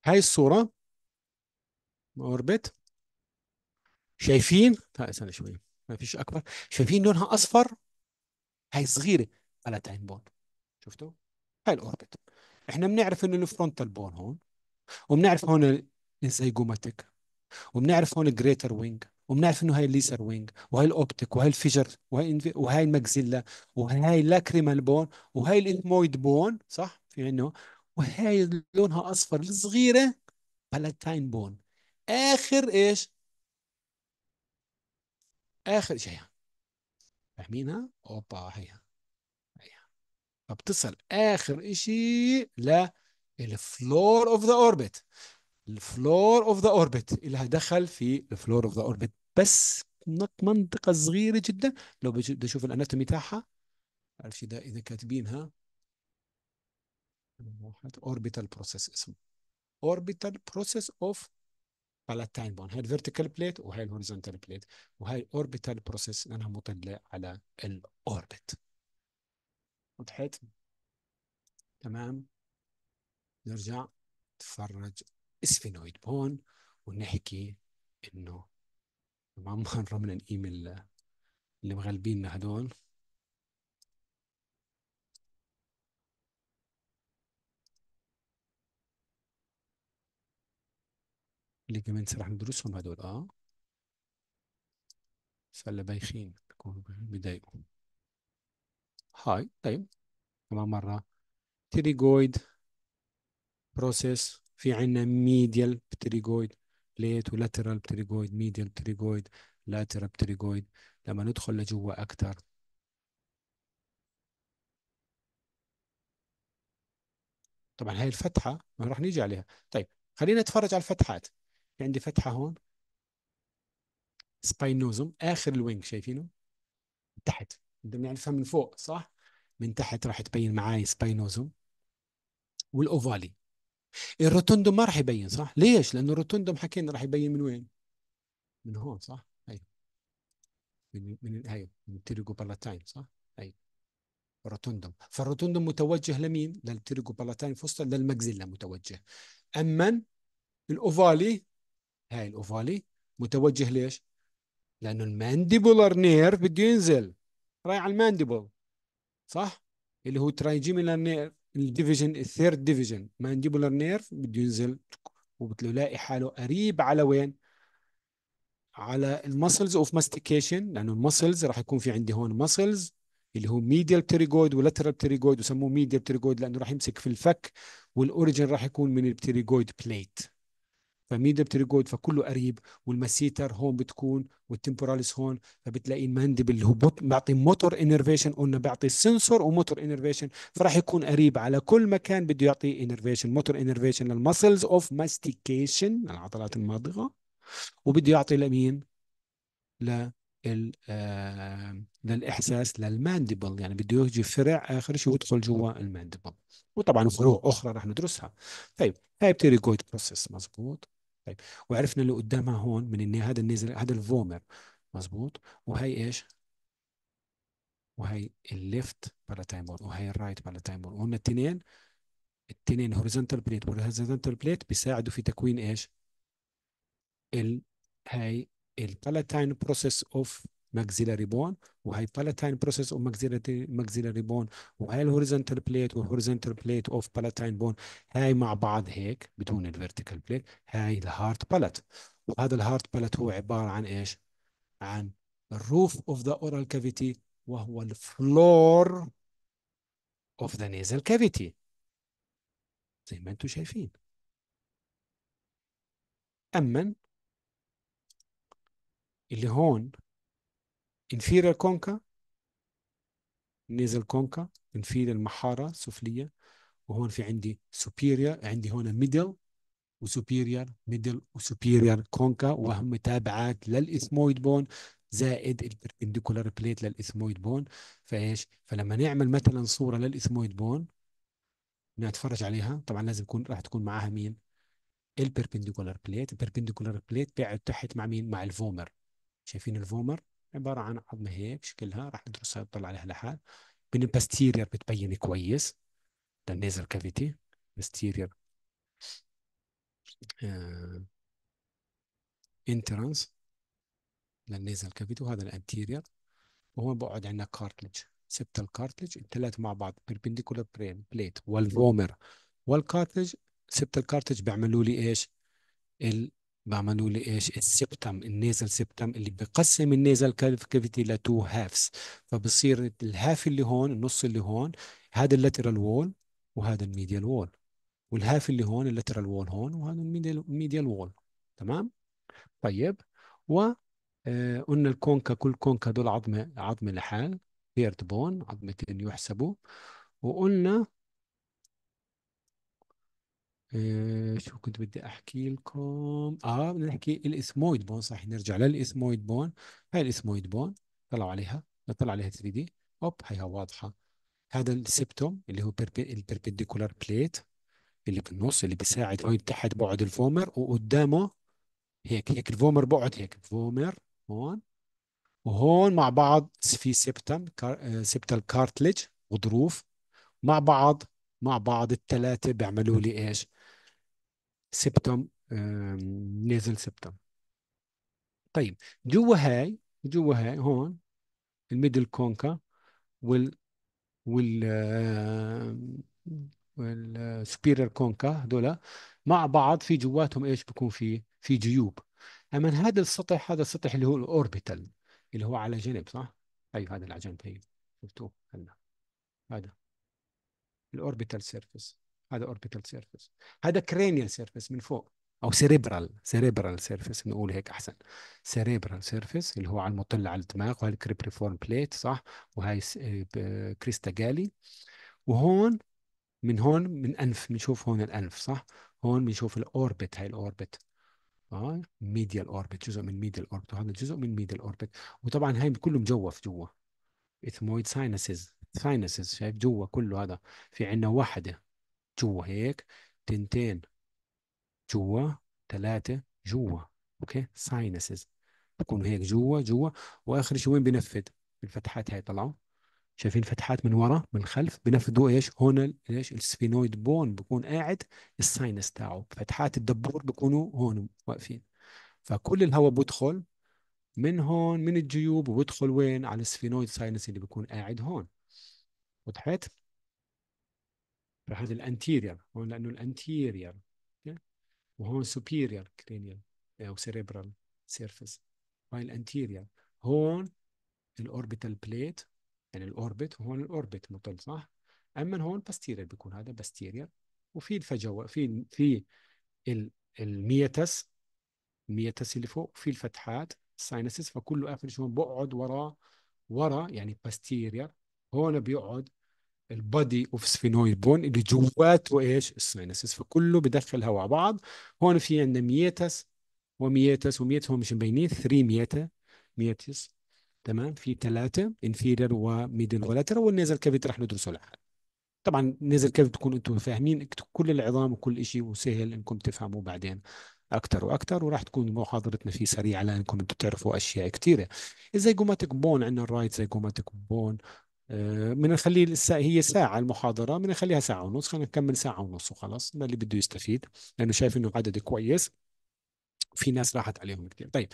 هاي الصورة اوربت شايفين استنى شوية ما فيش أكبر شايفين لونها أصفر هاي صغيرة على تاين بون شفتوا هاي الأوربت احنا بنعرف إنه الفرونتال بون هون وبنعرف هون الزيجوماتيك وبنعرف هون الجريتر وينج وبنعرف انه هاي الليزر وينج وهاي الاوبتيك وهاي الفجر وهاي وهاي المجزله وهاي اللاكريمال بون وهاي الانتمويد بون صح في عنه وهي لونها اصفر الصغيره بلاتاين بون اخر ايش اخر شيء فاهمينها اوبا هيها فبتصل اخر شيء ل الفلور اوف ذا اوربت الفلور اوف ذا اوربت اللي هدخل في الفلور اوف ذا اوربت بس منطقه صغيره جدا لو بدي اشوف الاناتومي تاعها بعرفش اذا كاتبينها واحد اوربيتال بروسيس اسمه اوربيتال بروسيس اوف بالاتاين بون هاي الفيرتيكال بليت وهاي الهوريزونتال بليت وهاي الاوربيتال بروسيس لانها مطله على الاوربت وضحت تمام نرجع نتفرج اسفينويد بون ونحكي انه ما مرة من القيمة اللي مغلبيننا هدول اللي كمان سرح ندرسهم هدول اه فلا بايخين بيكونوا بيضايقوا هاي طيب كمان مرة تيريجويد بروسيس في عندنا ميديال بتريجويد ليت ولاترال بتريجويد ميديال بتريجويد لاترال بتريجويد لما ندخل لجوا أكتر طبعا هاي الفتحة ما راح نيجي عليها طيب خلينا نتفرج على الفتحات عندي فتحة هون سباينوزوم آخر الوينج شايفينه تحت بدنا نعرفها من فوق صح من تحت راح تبين معي سباينوزوم والأوفالي الروتوندوم ما راح يبين صح ليش لأنه الروتوندوم حكينا راح يبين من وين من هون صح هي من من أيوه من بالاتاين صح هي الروتوندوم فالروتوندوم متوجه لمين بالاتاين فوستر للمجزلة متوجه أما الأوفالي هاي الاوفالي متوجه ليش؟ لانه المانديبولر نيرف بده ينزل رايح على المانديبل صح؟ اللي هو ترايجيميلار نيرف الديفيجن الثيرد ديفيجن مانديبولر نيرف بده ينزل وبتلاقي حاله قريب على وين؟ على المسلز اوف ماستيكيشن لانه المسلز راح يكون في عندي هون مسلز اللي هو ميديال بتريجويد ولاترال بتريجويد وسموه ميديال بتريجويد لانه راح يمسك في الفك والاوريجن راح يكون من البتريجويد بليت فميدل بتريجويد فكله قريب والمسيتر هون بتكون والتمبوراليس هون فبتلاقي المندب اللي هو بط... بيعطي موتور انرفيشن قلنا بيعطي سنسور وموتور انرفيشن فراح يكون قريب على كل مكان بده يعطي انرفيشن موتور انرفيشن للمسلز اوف ماستيكيشن العضلات الماضغه وبده يعطي لمين؟ ل للاحساس للماندبل يعني بده يجي فرع اخر شيء ويدخل جوا الماندبل وطبعا فروع اخرى رح ندرسها طيب هاي بتيريكويد بروسيس مزبوط طيب وعرفنا اللي قدامها هون من ان هذا النزل هذا الفومر مزبوط وهي ايش وهي الليفت بالاتايمول وهي الرايت بالاتايمول وهم التنين التنين هوريزونتال بليت والهوريزونتال بليت بيساعدوا في تكوين ايش ال هاي البالاتاين بروسيس اوف ماكزيلاري بون وهي بالاتاين بروسيس اوف ماكزيلاري بون وهي الهوريزونتال بليت والهوريزونتال بليت اوف بالاتاين بون هاي مع بعض هيك بدون الفيرتيكال بليت هاي الهارت بالات وهذا الهارت بالات هو عباره عن ايش؟ عن الروف اوف ذا اورال كافيتي وهو الفلور اوف ذا نيزل كافيتي زي ما انتم شايفين اما اللي هون inferior concha nasal concha inferior المحارة سفلية وهون في عندي superior عندي هون middle وسوبيريور ميدل superior concha وهم تابعات للاثمويد بون زائد البربنديكولار بليت للاثمويد بون فايش فلما نعمل مثلا صوره للاثمويد بون نتفرج عليها طبعا لازم يكون راح تكون معاها مين البربنديكولار بليت البربنديكولار بليت بيقعد تحت مع مين مع الفومر شايفين الفومر عباره عن عظمه هيك شكلها راح ندرسها نطلع عليها لحال البستيرير بتبين كويس للنيزر كافيتي باستيرير انترنس انترانس كافيتي وهذا الانتيرير وهون بقعد عندنا كارتلج سبت الكارتلج الثلاث مع بعض بيربنديكولار بليت والرومر والكارتلج سبت الكارتج بيعملوا لي ايش؟ بعملوا لي ايش السبتم النيزل سبتم اللي بقسم النيزل كافيتي لتو هافز فبصير الهاف اللي هون النص اللي هون هذا اللاترال وول وهذا الميديال وول والهاف اللي هون اللاترال وول هون وهذا الميديال وول تمام طيب و آه، قلنا الكونكا كل كونكا دول عظمه عظمه لحال بيرد بون عظمتين يحسبوا وقلنا آه، شو كنت بدي احكي لكم اه بدنا نحكي الاسمويد بون صح نرجع للاسمويد بون هاي الاسمويد بون طلعوا عليها طلع عليها 3 دي اوب هيها واضحه هذا السبتوم اللي هو البربنديكولار بليت اللي بالنص اللي بيساعد هون تحت بعد الفومر وقدامه هيك هيك الفومر بعد هيك فومر هون وهون مع بعض في سبتم كار... سبتال كارتلج غضروف مع بعض مع بعض الثلاثه بيعملوا لي ايش؟ سبتم نيزل سبتم طيب جوا هاي جوا هاي هون الميدل كونكا وال وال والسبيرير كونكا هذول مع بعض في جواتهم ايش بكون في في جيوب اما هذا السطح هذا السطح اللي هو الاوربيتال اللي هو على جنب صح ايوه هذا على جنب هي شفتوه هلا هذا الاوربيتال سيرفيس هذا اوربيتال سيرفيس هذا كرينيال سيرفيس من فوق او سيريبرال سيريبرال سيرفيس نقول هيك احسن سيريبرال سيرفيس اللي هو على المطل على الدماغ وهي الكريبريفورم بليت صح وهي كريستا جالي وهون من هون من انف بنشوف هون الانف صح هون بنشوف الاوربت هاي الاوربت اه ميديال اوربت جزء من ميديال اوربت وهذا جزء من ميديال اوربت وطبعا هاي كله مجوف جوا اثمويد ساينسز ساينسز شايف جوا كله هذا في عندنا وحده جوا هيك تنتين جوا ثلاثة جوا اوكي ساينسز بكونوا هيك جوا جوا واخر شيء وين بنفذ الفتحات هاي طلعوا شايفين فتحات من ورا من خلف بنفذوا ايش هون ايش السفينويد بون بكون قاعد الساينس تاعه فتحات الدبور بكونوا هون واقفين فكل الهواء بدخل من هون من الجيوب وبدخل وين على السفينويد ساينس اللي بكون قاعد هون وضحت فهذا الانتيرير هون لانه الانتيرير وهون سوبيرير إيه؟ كرينيال او سيريبرال سيرفيس هاي الانتيرير هون الاوربيتال بليت يعني الاوربت وهون الاوربت مطل صح اما هون باستيرير بيكون هذا باستيرير وفي الفجوه في في الميتس الميتس اللي فوق في الفتحات الساينسس فكله اخر شلون بقعد وراء ورا يعني باستيرير هون بيقعد البادي اوف سفينويد بون اللي جواته ايش؟ السينسس فكله بدخل هواء بعض هون في عندنا ميتس وميتس وميتس هم مش مبينين 3 ميتا ميتس تمام في ثلاثه انفيرير وميدل ولاتر والنيزل كافيتي رح ندرسه لحال طبعا نيزل كافيت تكون انتم فاهمين كل العظام وكل شيء وسهل انكم تفهموا بعدين اكثر واكثر وراح تكون محاضرتنا فيه سريعه لانكم انتم تعرفوا اشياء كثيره الزيجوماتيك بون عندنا الرايت زيجوماتيك بون بدنا آه، نخلي هي ساعة المحاضرة بدنا نخليها ساعة ونص خلينا نكمل ساعة ونص وخلاص اللي بده يستفيد لأنه شايف إنه عدد كويس في ناس راحت عليهم كثير طيب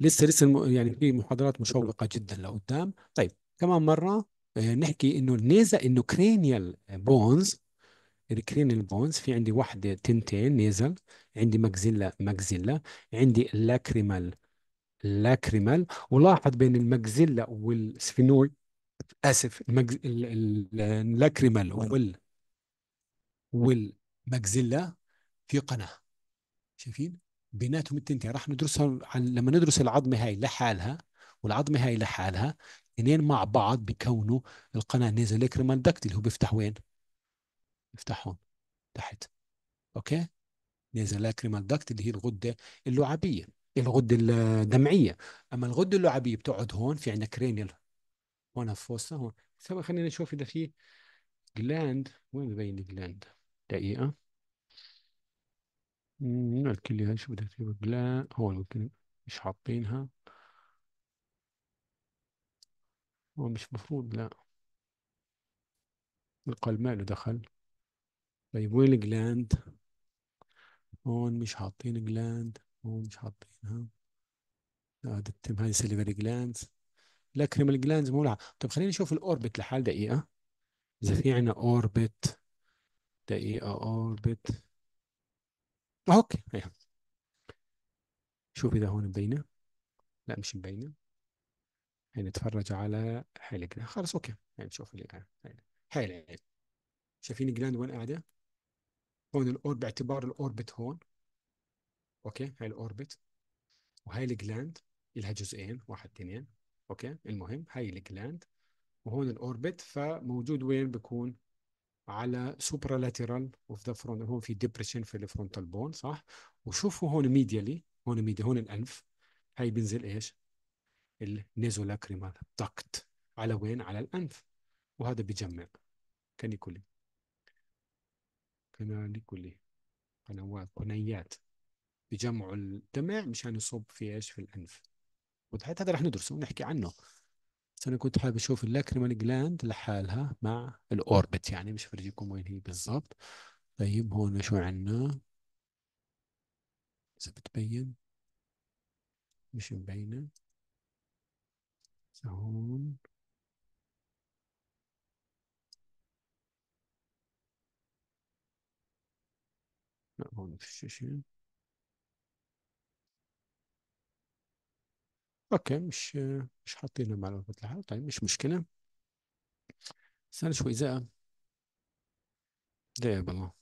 لسه لسه الم... يعني في محاضرات مشوقة جدا لقدام طيب كمان مرة آه، نحكي إنه النيزا إنه كرينيال بونز الكرينيال بونز في عندي واحدة تنتين نيزل عندي ماكزيلا ماكزيلا عندي لاكريمال لاكريمال ولاحظ بين الماكزيلا والسفينوي اسف المجز... اللاكريمال نعم. وال والمجزله في قناه شايفين بيناتهم التنتين راح ندرسها لما ندرس العظمه هاي لحالها والعظمه هاي لحالها اثنين مع بعض بكونوا القناه نيزولاكريمال دكت اللي هو بيفتح وين؟ بيفتح هون تحت اوكي؟ نيزولاكريمال دكت اللي هي الغده اللعابيه الغده الدمعيه اما الغده اللعابيه بتقعد هون في عندنا كرينيال هون في هون سوا خلينا نشوف اذا في جلاند وين ببين جلاند دقيقه الكلية هاي شو بدها تجيب جلاند هون ممكن مش حاطينها هو مش مفروض لا القلب ما له دخل طيب وين الجلاند هون مش حاطين جلاند هون مش حاطينها هذا آه، التم هاي سليفري جلاندز لاكريمال جلاندز مولعه طب خلينا نشوف الاوربت لحال دقيقه اذا في عندنا اوربت دقيقه اوربت اوكي هيها. شوف اذا هون مبينه لا مش مبينه نتفرج على حلقنا خلص اوكي يعني نشوف اللي حلقنا شايفين الجلاند وين قاعده هون الاورب باعتبار الاوربت هون اوكي هاي الاوربت وهاي الجلاند لها جزئين واحد اثنين اوكي المهم هاي الجلاند وهون الاوربت فموجود وين بكون على سوبرا لاترال اوف ذا فرونت هون في ديبريشن في الفرونتال بون صح وشوفوا هون ميديالي هون ميديا هون الانف هاي بينزل ايش النيزولاكريمال دكت على وين على الانف وهذا بجمع كانيكولي كانيكولي قنوات قنيات بجمعوا الدمع مشان يصب في ايش في الانف وتحت هذا رح ندرسه ونحكي عنه بس انا كنت حابب اشوف اللاكريمال جلاند لحالها مع الاوربت يعني مش فرجيكم وين هي بالضبط طيب هون شو عندنا اذا بتبين مش مبينه هون لا هون في الشاشة اوكي مش مش حاطين مع رغبة الحرارة طيب مش مشكلة استنى شوي زاء ده يا بالله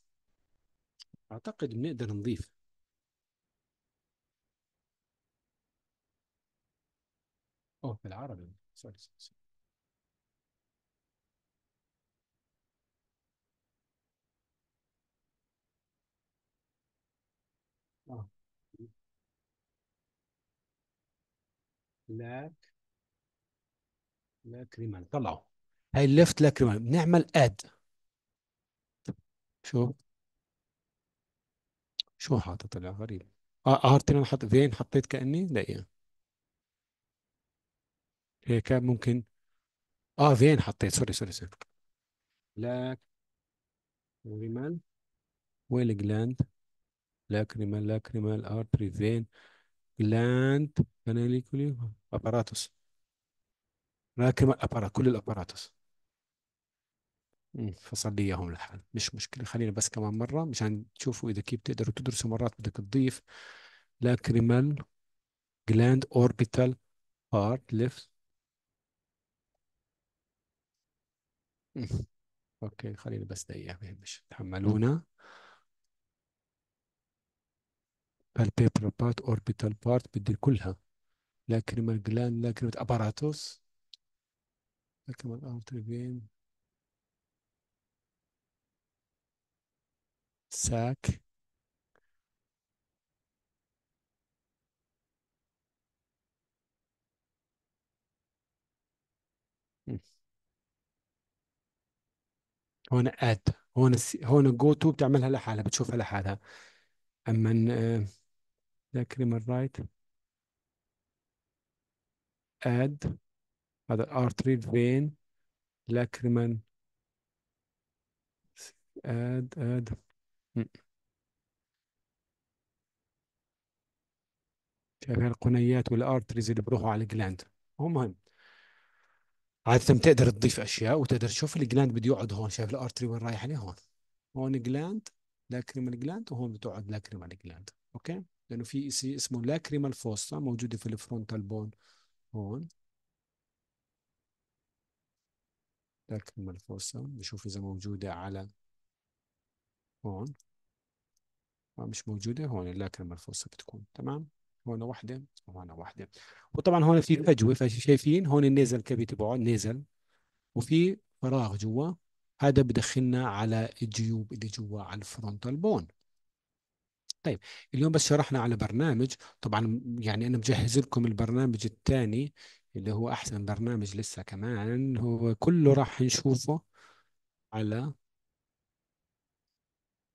اعتقد بنقدر نضيف اوه بالعربي سوري سوري لاك لاكريمال طلعوا هاي الليفت لاكريمال بنعمل اد شو شو حاطط طلع غريب اه ارتين حط فين حطيت كاني دقيقه هيك ممكن اه فين حطيت سوري سوري سوري لاك ريمال وين الجلاند لاكريمال لاكريمال ارتري فين جلاند كاناليكولي اباراتوس لكن الابارات كل الاباراتوس فصل اياهم لحال مش مشكله خلينا بس كمان مره مشان تشوفوا اذا كيف بتقدروا تدرسوا مرات بدك تضيف لاكريمال جلاند اوربيتال بارت ليفت اوكي خلينا بس دقيقه مش تحملونا بالبيبرال بارت اوربيتال بارت بدي كلها لا كريمال جلاند لا اباراتوس لا كريمال ارتري فين ساك هون اد هون هون جو تو بتعملها لحالها بتشوفها لحالها اما ده كريم رايت اد هذا الارتري فين لاكريمان اد اد شايف القنيات والارتريز اللي بروحوا على الجلاند هو مهم عادة تقدر تضيف اشياء وتقدر تشوف الجلاند بده يقعد هون شايف الارتري وين رايح عليه هون هون جلاند لاكريمال جلاند وهون بتقعد لاكريمال جلاند اوكي لانه في شيء اسمه لاكريمال فوسا موجوده في الفرونتال بون هون لاكريمال فوسا نشوف اذا موجوده على هون آه، مش موجوده هون اللاكريمال فوسا بتكون تمام هون وحده وهون وحده وطبعا هون في فجوة فشايفين هون النيزل كبي تبعه النيزل وفي فراغ جوا هذا بدخلنا على الجيوب اللي جوا على الفرونتال بون طيب اليوم بس شرحنا على برنامج طبعا يعني انا مجهز لكم البرنامج الثاني اللي هو احسن برنامج لسه كمان هو كله راح نشوفه على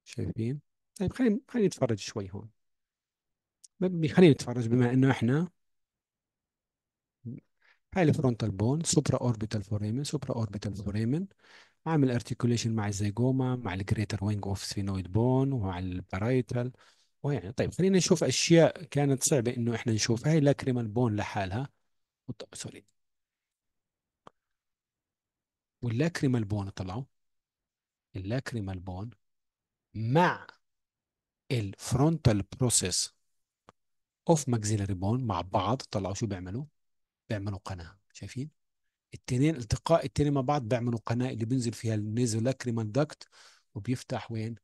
شايفين طيب خلينا خلينا نتفرج شوي هون خلينا نتفرج بما انه احنا هاي الفرونتال بون سوبرا اوربيتال فوريمن سوبرا اوربيتال فوريمن عامل ارتكوليشن مع الزيجوما مع الجريتر وينج اوف سفينويد بون ومع البارايتال ويعني طيب خلينا نشوف اشياء كانت صعبه انه احنا نشوفها هي لا بون لحالها سوري واللاكريمال بون طلعوا اللاكريمال بون مع الفرونتال بروسيس اوف ماكسيلاري بون مع بعض طلعوا شو بيعملوا؟ بيعملوا قناه شايفين؟ التنين التقاء التنين مع بعض بيعملوا قناه اللي بينزل فيها النيزولاكريمال داكت وبيفتح وين؟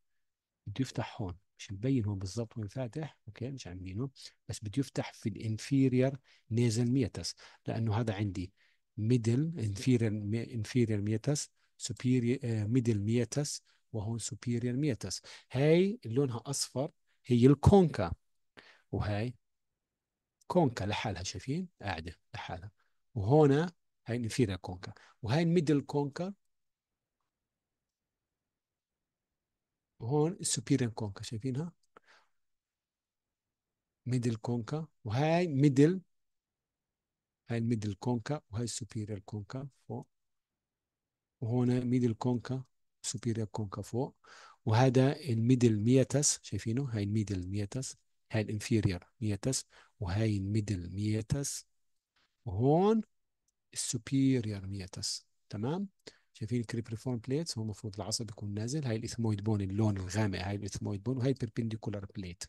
بده يفتح هون مش مبين هو بالضبط وين فاتح اوكي مش عاملينه بس بده يفتح في الانفيرير نيزل ميتس لانه هذا عندي ميدل انفيرير انفيرير ميتس سوبيريور ميدل ميتس وهون سوبيريور ميتس هاي لونها اصفر هي الكونكا وهي كونكا لحالها شايفين قاعده لحالها وهنا هاي الانفيرير كونكا وهاي الميدل كونكا وهون السوبيريور كونكا شايفينها ميدل كونكا وهاي ميدل هاي الميدل كونكا وهاي السوبيريور كونكا فوق وهنا ميدل كونكا سوبيريور كونكا فوق وهذا الميدل ميتس شايفينه هاي الميدل ميتس هاي الانفيريور ميتس وهاي الميدل ميتس وهون السوبيريور ميتس تمام شايفين الكريبريفورم بليتس هو المفروض العصب يكون نازل هاي الاثمويد بون اللون الغامق هاي الاثمويد بون وهي البربنديكولار بليت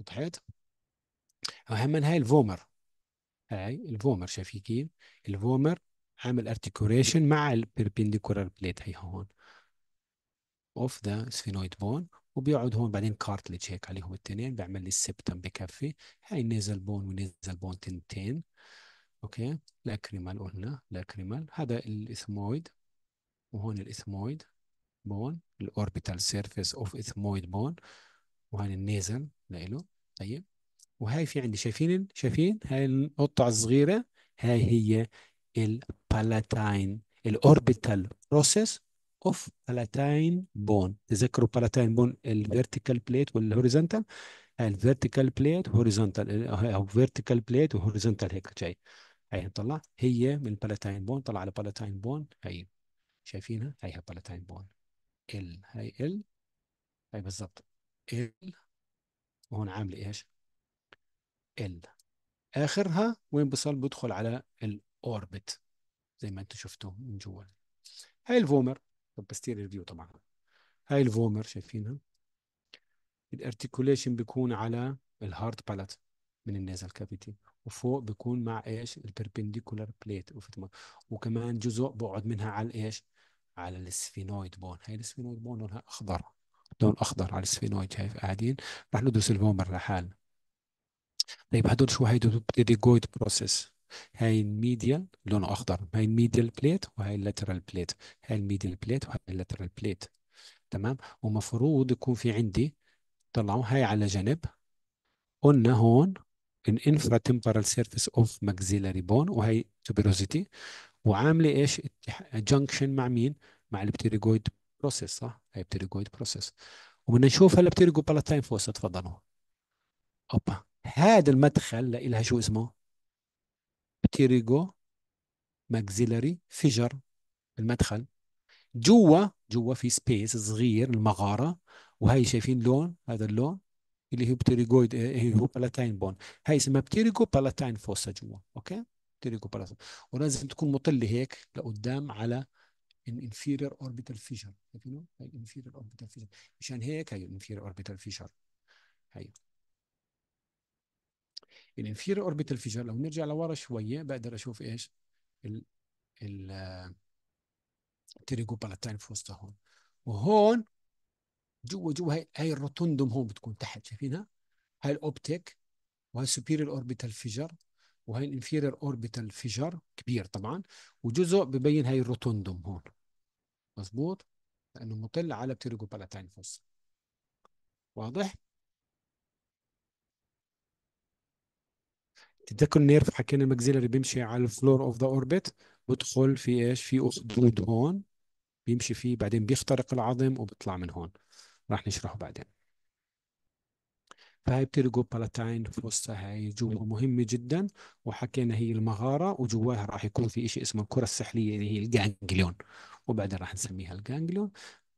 وضحت؟ اهم من هاي الفومر هاي الفومر شايفين كيف؟ الفومر عامل ارتكوريشن مع البربنديكولار بليت هي هون اوف ذا سفينويد بون وبيقعد هون بعدين كارتليج هيك عليهم التنين بيعمل لي السبتم بكفي هاي النيزل بون ونيزل بون تنتين اوكي لاكريمال قلنا لاكريمال هذا الاثمويد وهون الإثمويد بون الأوربيتال سيرفيس أوف إثمويد بون وهون النيزل لإله طيب وهاي في عندي شايفين شايفين هاي القطعة الصغيرة هاي هي البالاتاين الأوربيتال بروسيس اوف بالاتاين بون تذكروا بالاتاين بون الفيرتيكال بليت والهوريزونتال الفيرتيكال بليت هوريزونتال او فيرتيكال بليت وهوريزونتال هيك جاي هي طلع هي من البالاتاين بون طلع على بالاتاين بون هي شايفينها هي لها تايم ال هاي ال هاي بالضبط ال وهون عامله ايش؟ ال اخرها وين بصل بدخل على الاوربت زي ما انتم شفتوا من جوا هاي الفومر طب بستير فيو طبعا هاي الفومر شايفينها الارتيكوليشن بيكون على الهارد بالات من النازل كافيتي وفوق بيكون مع ايش البربنديكولار بليت وكمان جزء بقعد منها على ايش على السفينويد بون هاي السفينويد بون لونها اخضر لون اخضر على السفينويد شايف قاعدين راح ندرس البومر لحالنا طيب هدول شو هاي بتبتدي بروسيس هاي الميديال لونه اخضر هاي الميديال بليت وهاي اللاترال بليت هاي الميديال بليت وهاي اللاترال بليت تمام ومفروض يكون في عندي طلعوا هاي على جنب قلنا هون انفرا تمبرال سيرفيس اوف ماكسيلاري بون وهي توبيروزيتي وعامله ايش جنكشن مع مين مع البتيريجويد بروسيس صح هي بتيريجويد بروسيس وبدنا نشوف هلا بتيريجو بالاتين فوسا تفضلوا اوبا هذا المدخل لها شو اسمه بتيريجو ماكسيلاري فيجر المدخل جوا جوا في سبيس صغير المغاره وهي شايفين لون هذا اللون اللي هو بتيريجويد هو بالاتين بون هي اسمها بتيريجو بالاتين فوسا جوا اوكي تيريكوبلازم ولازم تكون مطله هيك لقدام على الانفيرير اوربيتال فيشر شايفينه هي الانفيرير اوربيتال فيشر مشان هيك هي الانفيرير اوربيتال فيشر هي الانفيرير اوربيتال فيشر لو نرجع لورا شويه بقدر اشوف ايش ال ال التيريكوبالاتاين في وسطها هون وهون جوا جوا هي هاي الروتوندوم هون بتكون تحت شايفينها هاي الاوبتيك وهي السوبيريور اوربيتال فيجر وهي الانفيرير اوربيتال فيجر كبير طبعا وجزء ببين هي الروتوندوم هون مزبوط لانه مطل على بتيريجوبالاتاين فوس واضح تتذكر النيرف حكينا اللي بيمشي على الفلور اوف ذا اوربت بدخل في ايش في اخدود هون بيمشي فيه بعدين بيخترق العظم وبيطلع من هون راح نشرحه بعدين فهيبتدي جو بالاتاين في وسطها جوا مهمه جدا وحكينا هي المغاره وجواها راح يكون في شيء اسمه الكره السحليه اللي هي الجانجليون وبعدين راح نسميها الجانجليون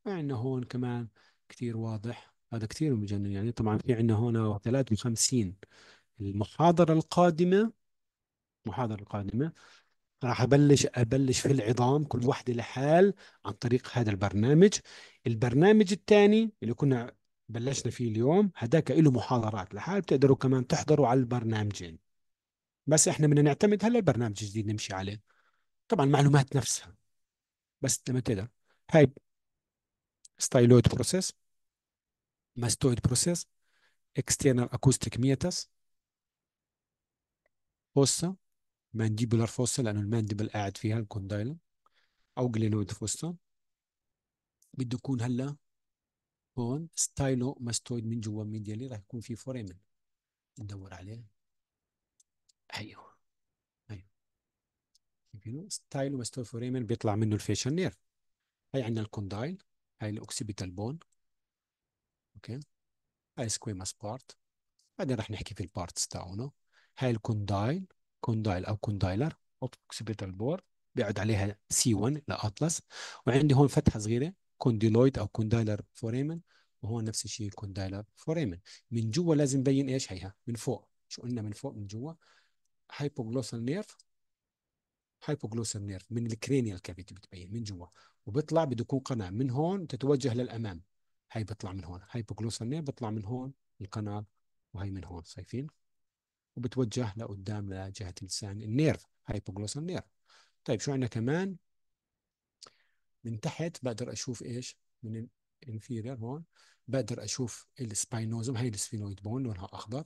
عندنا هون كمان كثير واضح هذا كثير مجنن يعني طبعا في عندنا هون 53 المحاضره القادمه المحاضره القادمه راح ابلش ابلش في العظام كل وحده لحال عن طريق هذا البرنامج البرنامج الثاني اللي كنا بلشنا فيه اليوم هداك له محاضرات لحال بتقدروا كمان تحضروا على البرنامجين بس احنا بدنا نعتمد هلا البرنامج الجديد نمشي عليه طبعا المعلومات نفسها بس لما تقدر هاي ستايلويد بروسيس ماستويد بروسيس اكسترنال اكوستيك ميتس فوسا مانديبولار فوسا لانه المانديبل قاعد فيها الكوندايلا او جلينويد فوسا بده يكون هلا يكون ستايلو ماستويد من جوا من ديالي يكون في فوريمن ندور عليه ايوه ايوه شايفينو ستايلو ماستويد فوريمن بيطلع منه الفيشن نير هاي عندنا الكوندايل هاي الاوكسيبيتال بون اوكي هاي سكويماس بارت بعدين راح نحكي في البارتس تاعونه هاي الكوندايل كوندايل او كوندايلر اوكسيبيتال بورد بيقعد عليها سي 1 لاطلس وعندي هون فتحه صغيره كونديلويد او كوندايلر فوريمن وهو نفس الشيء كوندايلر فوريمن من جوا لازم نبين ايش هيها من فوق شو قلنا من فوق من جوا هايبوغلوسال نيرف هايبوغلوسال نيرف من الكرينيال كافيتي بتبين من جوا وبيطلع بده يكون قناه من هون تتوجه للامام هاي بيطلع من هون هايبوغلوسال نيرف بيطلع من هون القناه وهي من هون شايفين وبتوجه لقدام لجهه اللسان النيرف هايبوغلوسال نيرف طيب شو عندنا كمان من تحت بقدر اشوف ايش من الانفيرير هون بقدر اشوف السباينوزوم هاي السفينويد بون لونها اخضر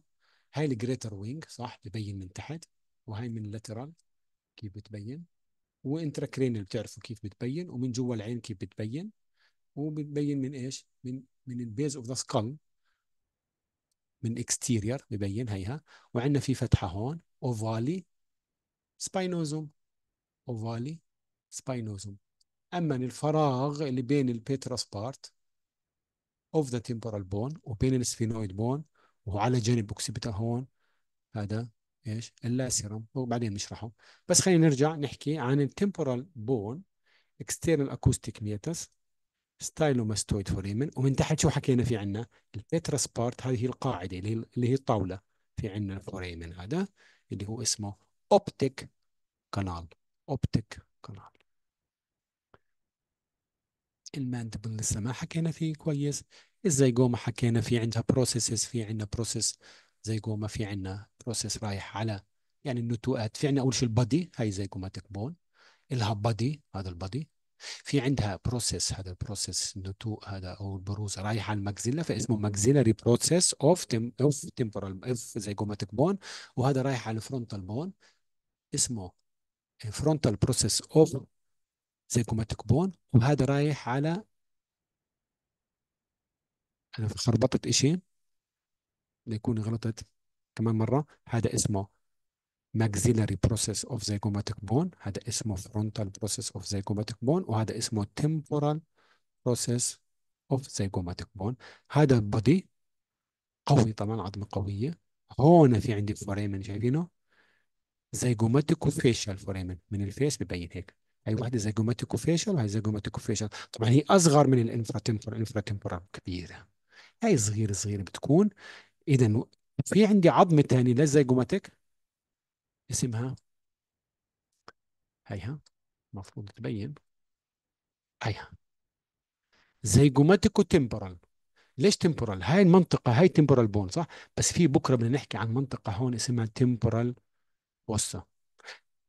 هاي الجريتر وينج صح ببين من تحت وهاي من اللاترال كيف بتبين وانتراكرينال بتعرفوا كيف بتبين ومن جوا العين كيف بتبين وبتبين من ايش من من البيز اوف ذا سكال من اكستيرير ببين هيها وعندنا في فتحه هون اوفالي سباينوزوم اوفالي سباينوزوم أما الفراغ اللي بين البيتراس بارت اوف ذا تيمبورال بون وبين السفينويد بون وهو على جانب اوكسيبيتال هون هذا ايش اللاسيرم وبعدين نشرحه بس خلينا نرجع نحكي عن التيمبورال بون اكسترنال اكوستيك ميتس ستايلوماستويد فوريمن ومن تحت شو حكينا في عنا البيترس بارت هذه هي القاعده اللي هي اللي هي الطاوله في عنا الفوريمن هذا اللي هو اسمه اوبتيك كانال اوبتيك كانال الماندبل لسه ما حكينا فيه كويس الزيجوما حكينا في عندها بروسيسز في عندنا بروسيس زيجوما في عندنا بروسيس رايح على يعني النتوءات في عندنا اول شيء البادي هاي زيجوماتيك بون الها بادي هذا البادي في عندها بروسيس هذا البروسيس النتوء هذا او البروز رايح على المكزيلا فاسمه ماكزيلاري بروسيس اوف تم اوف تمبورال اوف زيجوماتيك بون وهذا رايح على الفرونتال بون اسمه فرونتال بروسيس اوف زيجوماتيك بون وهذا رايح على انا خربطت شيء يكون غلطت كمان مرة هذا اسمه maxillary process of zygomatic bone هذا اسمه frontal process of zygomatic bone وهذا اسمه temporal process of zygomatic bone هذا البودي قوي طبعا عظمة قوية هون في عندي فوريمن شايفينه زيجوماتيك وفيشال فوريمن من الفيس ببين هيك هي واحده زيجوماتيكو فيشل وهي زيجوماتيكو فيشل طبعا هي اصغر من الانفرا تمبورال الانفرا تمبورال كبيره هي صغيره صغيره بتكون اذا في عندي عظمه ثانيه لا زيجوماتيك اسمها هيها المفروض تبين هيها زيجوماتيكو تمبورال ليش تمبورال هاي المنطقه هاي تمبورال بون صح بس في بكره بدنا نحكي عن منطقه هون اسمها تمبورال بوسا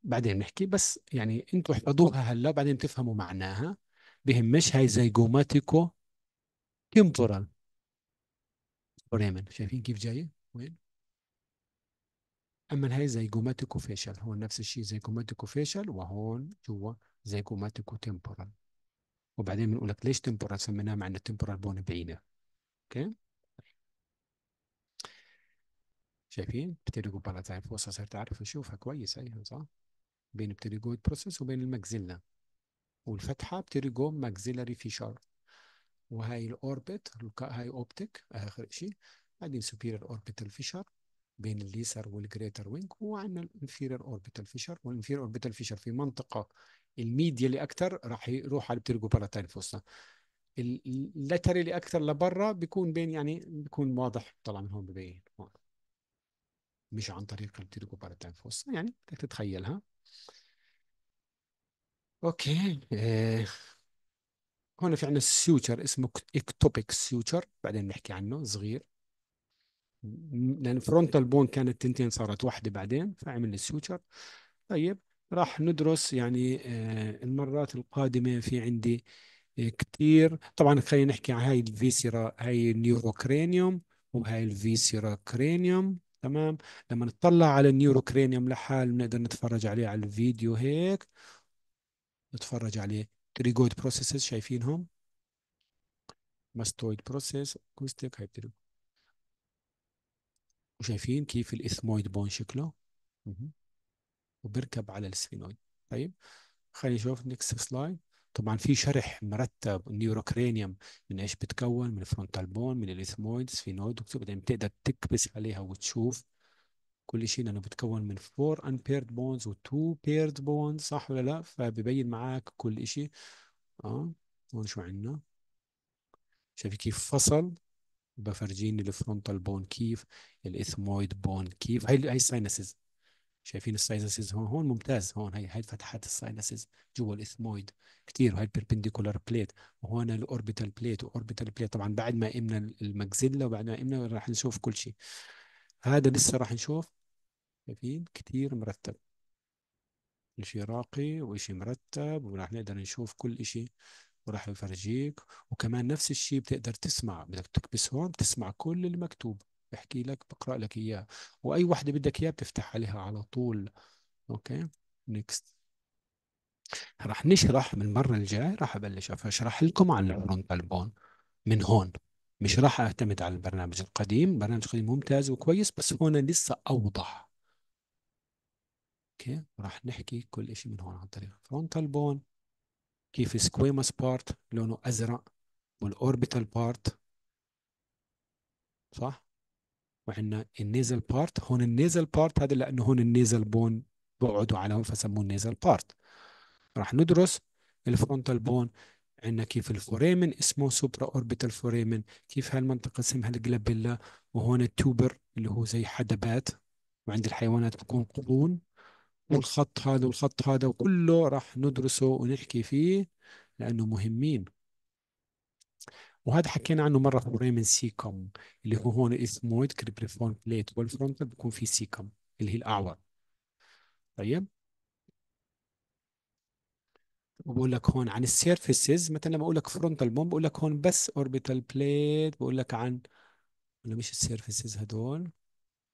بعدين نحكي بس يعني انتوا احفظوها هلا بعدين تفهموا معناها بهمش هاي زيجوماتيكو تمبورال بريمن شايفين كيف جايه وين اما هاي زيجوماتيكو فيشل هو نفس الشيء زيجوماتيكو فيشل وهون جوا زيجوماتيكو تمبورال وبعدين بنقول لك ليش تمبورال سميناها مع انه تمبورال بون بعيده اوكي شايفين بتلقوا بالاتاين فوسا صرت اعرف اشوفها كويس ايها يعني، صح بين بتيريجويد بروسيس وبين الماكسيلا والفتحه بتريجو ماكزيلاري فيشر وهي الاوربت هاي اوبتيك اخر شيء بعدين سوبيريور اوربيتال فيشر بين الليسر والجريتر وينج وعندنا الانفيرير اوربيتال فيشر والانفيرير اوربيتال فيشر في منطقه الميديا اللي اكثر راح يروح على بالاتاين فوسطا اللاتري اللي اكثر لبرا بيكون بين يعني بيكون واضح طلع من هون ببين مش عن طريق بالاتاين فوسطا يعني بدك تتخيلها اوكي آه، هنا في عندنا سيوتشر اسمه اكتوبيك سيوتشر بعدين بنحكي عنه صغير لان فرونتال بون كانت تنتين صارت واحده بعدين فعملنا سيوتشر طيب راح ندرس يعني آه، المرات القادمه في عندي آه، كثير طبعا خلينا نحكي عن هاي الفيسيرا هاي النيوروكرينيوم وهاي الفيسيرا كرينيوم تمام لما نطلع على النيوروكرينيوم لحال بنقدر نتفرج عليه على الفيديو هيك نتفرج عليه تريجويد بروسيسز شايفينهم ماستويد بروسيس اكوستيك هايبتريوم وشايفين كيف الاثمويد بون شكله وبركب على السفينويد طيب خلينا نشوف نيكست سلايد طبعا في شرح مرتب النيوروكرينيوم من ايش بتكون من الفرونتال بون من الإثمويدز في نود بعدين بتقدر تكبس عليها وتشوف كل شيء لانه بتكون من 4 unpaired بونز و2 paired بونز صح ولا لا فببين معك كل شيء اه هون شو عندنا شايف كيف فصل بفرجيني الفرونتال بون كيف الاثمويد بون كيف هاي هاي الساينسز شايفين الساينسز هون هون ممتاز هون هي هي فتحات الساينسز جوا الاثمويد كثير وهي البربنديكولار بليت وهون الاوربيتال بليت واوربيتال بليت طبعا بعد ما قمنا المجزله وبعد ما قمنا راح نشوف كل شيء هذا لسه راح نشوف شايفين كثير مرتب شيء راقي وشيء مرتب وراح نقدر نشوف كل شيء وراح يفرجيك وكمان نفس الشيء بتقدر تسمع بدك تكبس هون بتسمع كل المكتوب بحكي لك بقرأ لك إياه وأي وحدة بدك إياه بتفتح عليها على طول أوكي نيكست رح نشرح من المرة الجاية رح أبلش أشرح لكم عن الفرونتال بون من هون مش راح أعتمد على البرنامج القديم البرنامج القديم ممتاز وكويس بس هون لسه أوضح اوكي راح نحكي كل شيء من هون عن طريق الفرونتال بون كيف سكويمس بارت لونه ازرق والاوربيتال بارت صح وعندنا النيزل بارت هون النيزل بارت هذا لانه هون النيزل بون بقعدوا على هون فسموه النيزل بارت راح ندرس الفرونتال بون عندنا كيف الفوريمن اسمه سوبرا اوربيتال فوريمن كيف هالمنطقه اسمها الجلابيلا وهون التوبر اللي هو زي حدبات وعند الحيوانات بكون قرون والخط هذا والخط هذا وكله راح ندرسه ونحكي فيه لانه مهمين وهذا حكينا عنه مره في بريمن سيكم اللي هو هون اسمه كريبريفون بليت والفرونتال بيكون في سيكم اللي هي الاعور طيب وبقول لك هون عن السيرفيسز مثلا لما اقول لك فرونتال بوم بقول لك هون بس اوربيتال بليت بقول لك عن ولا مش السيرفيسز هدول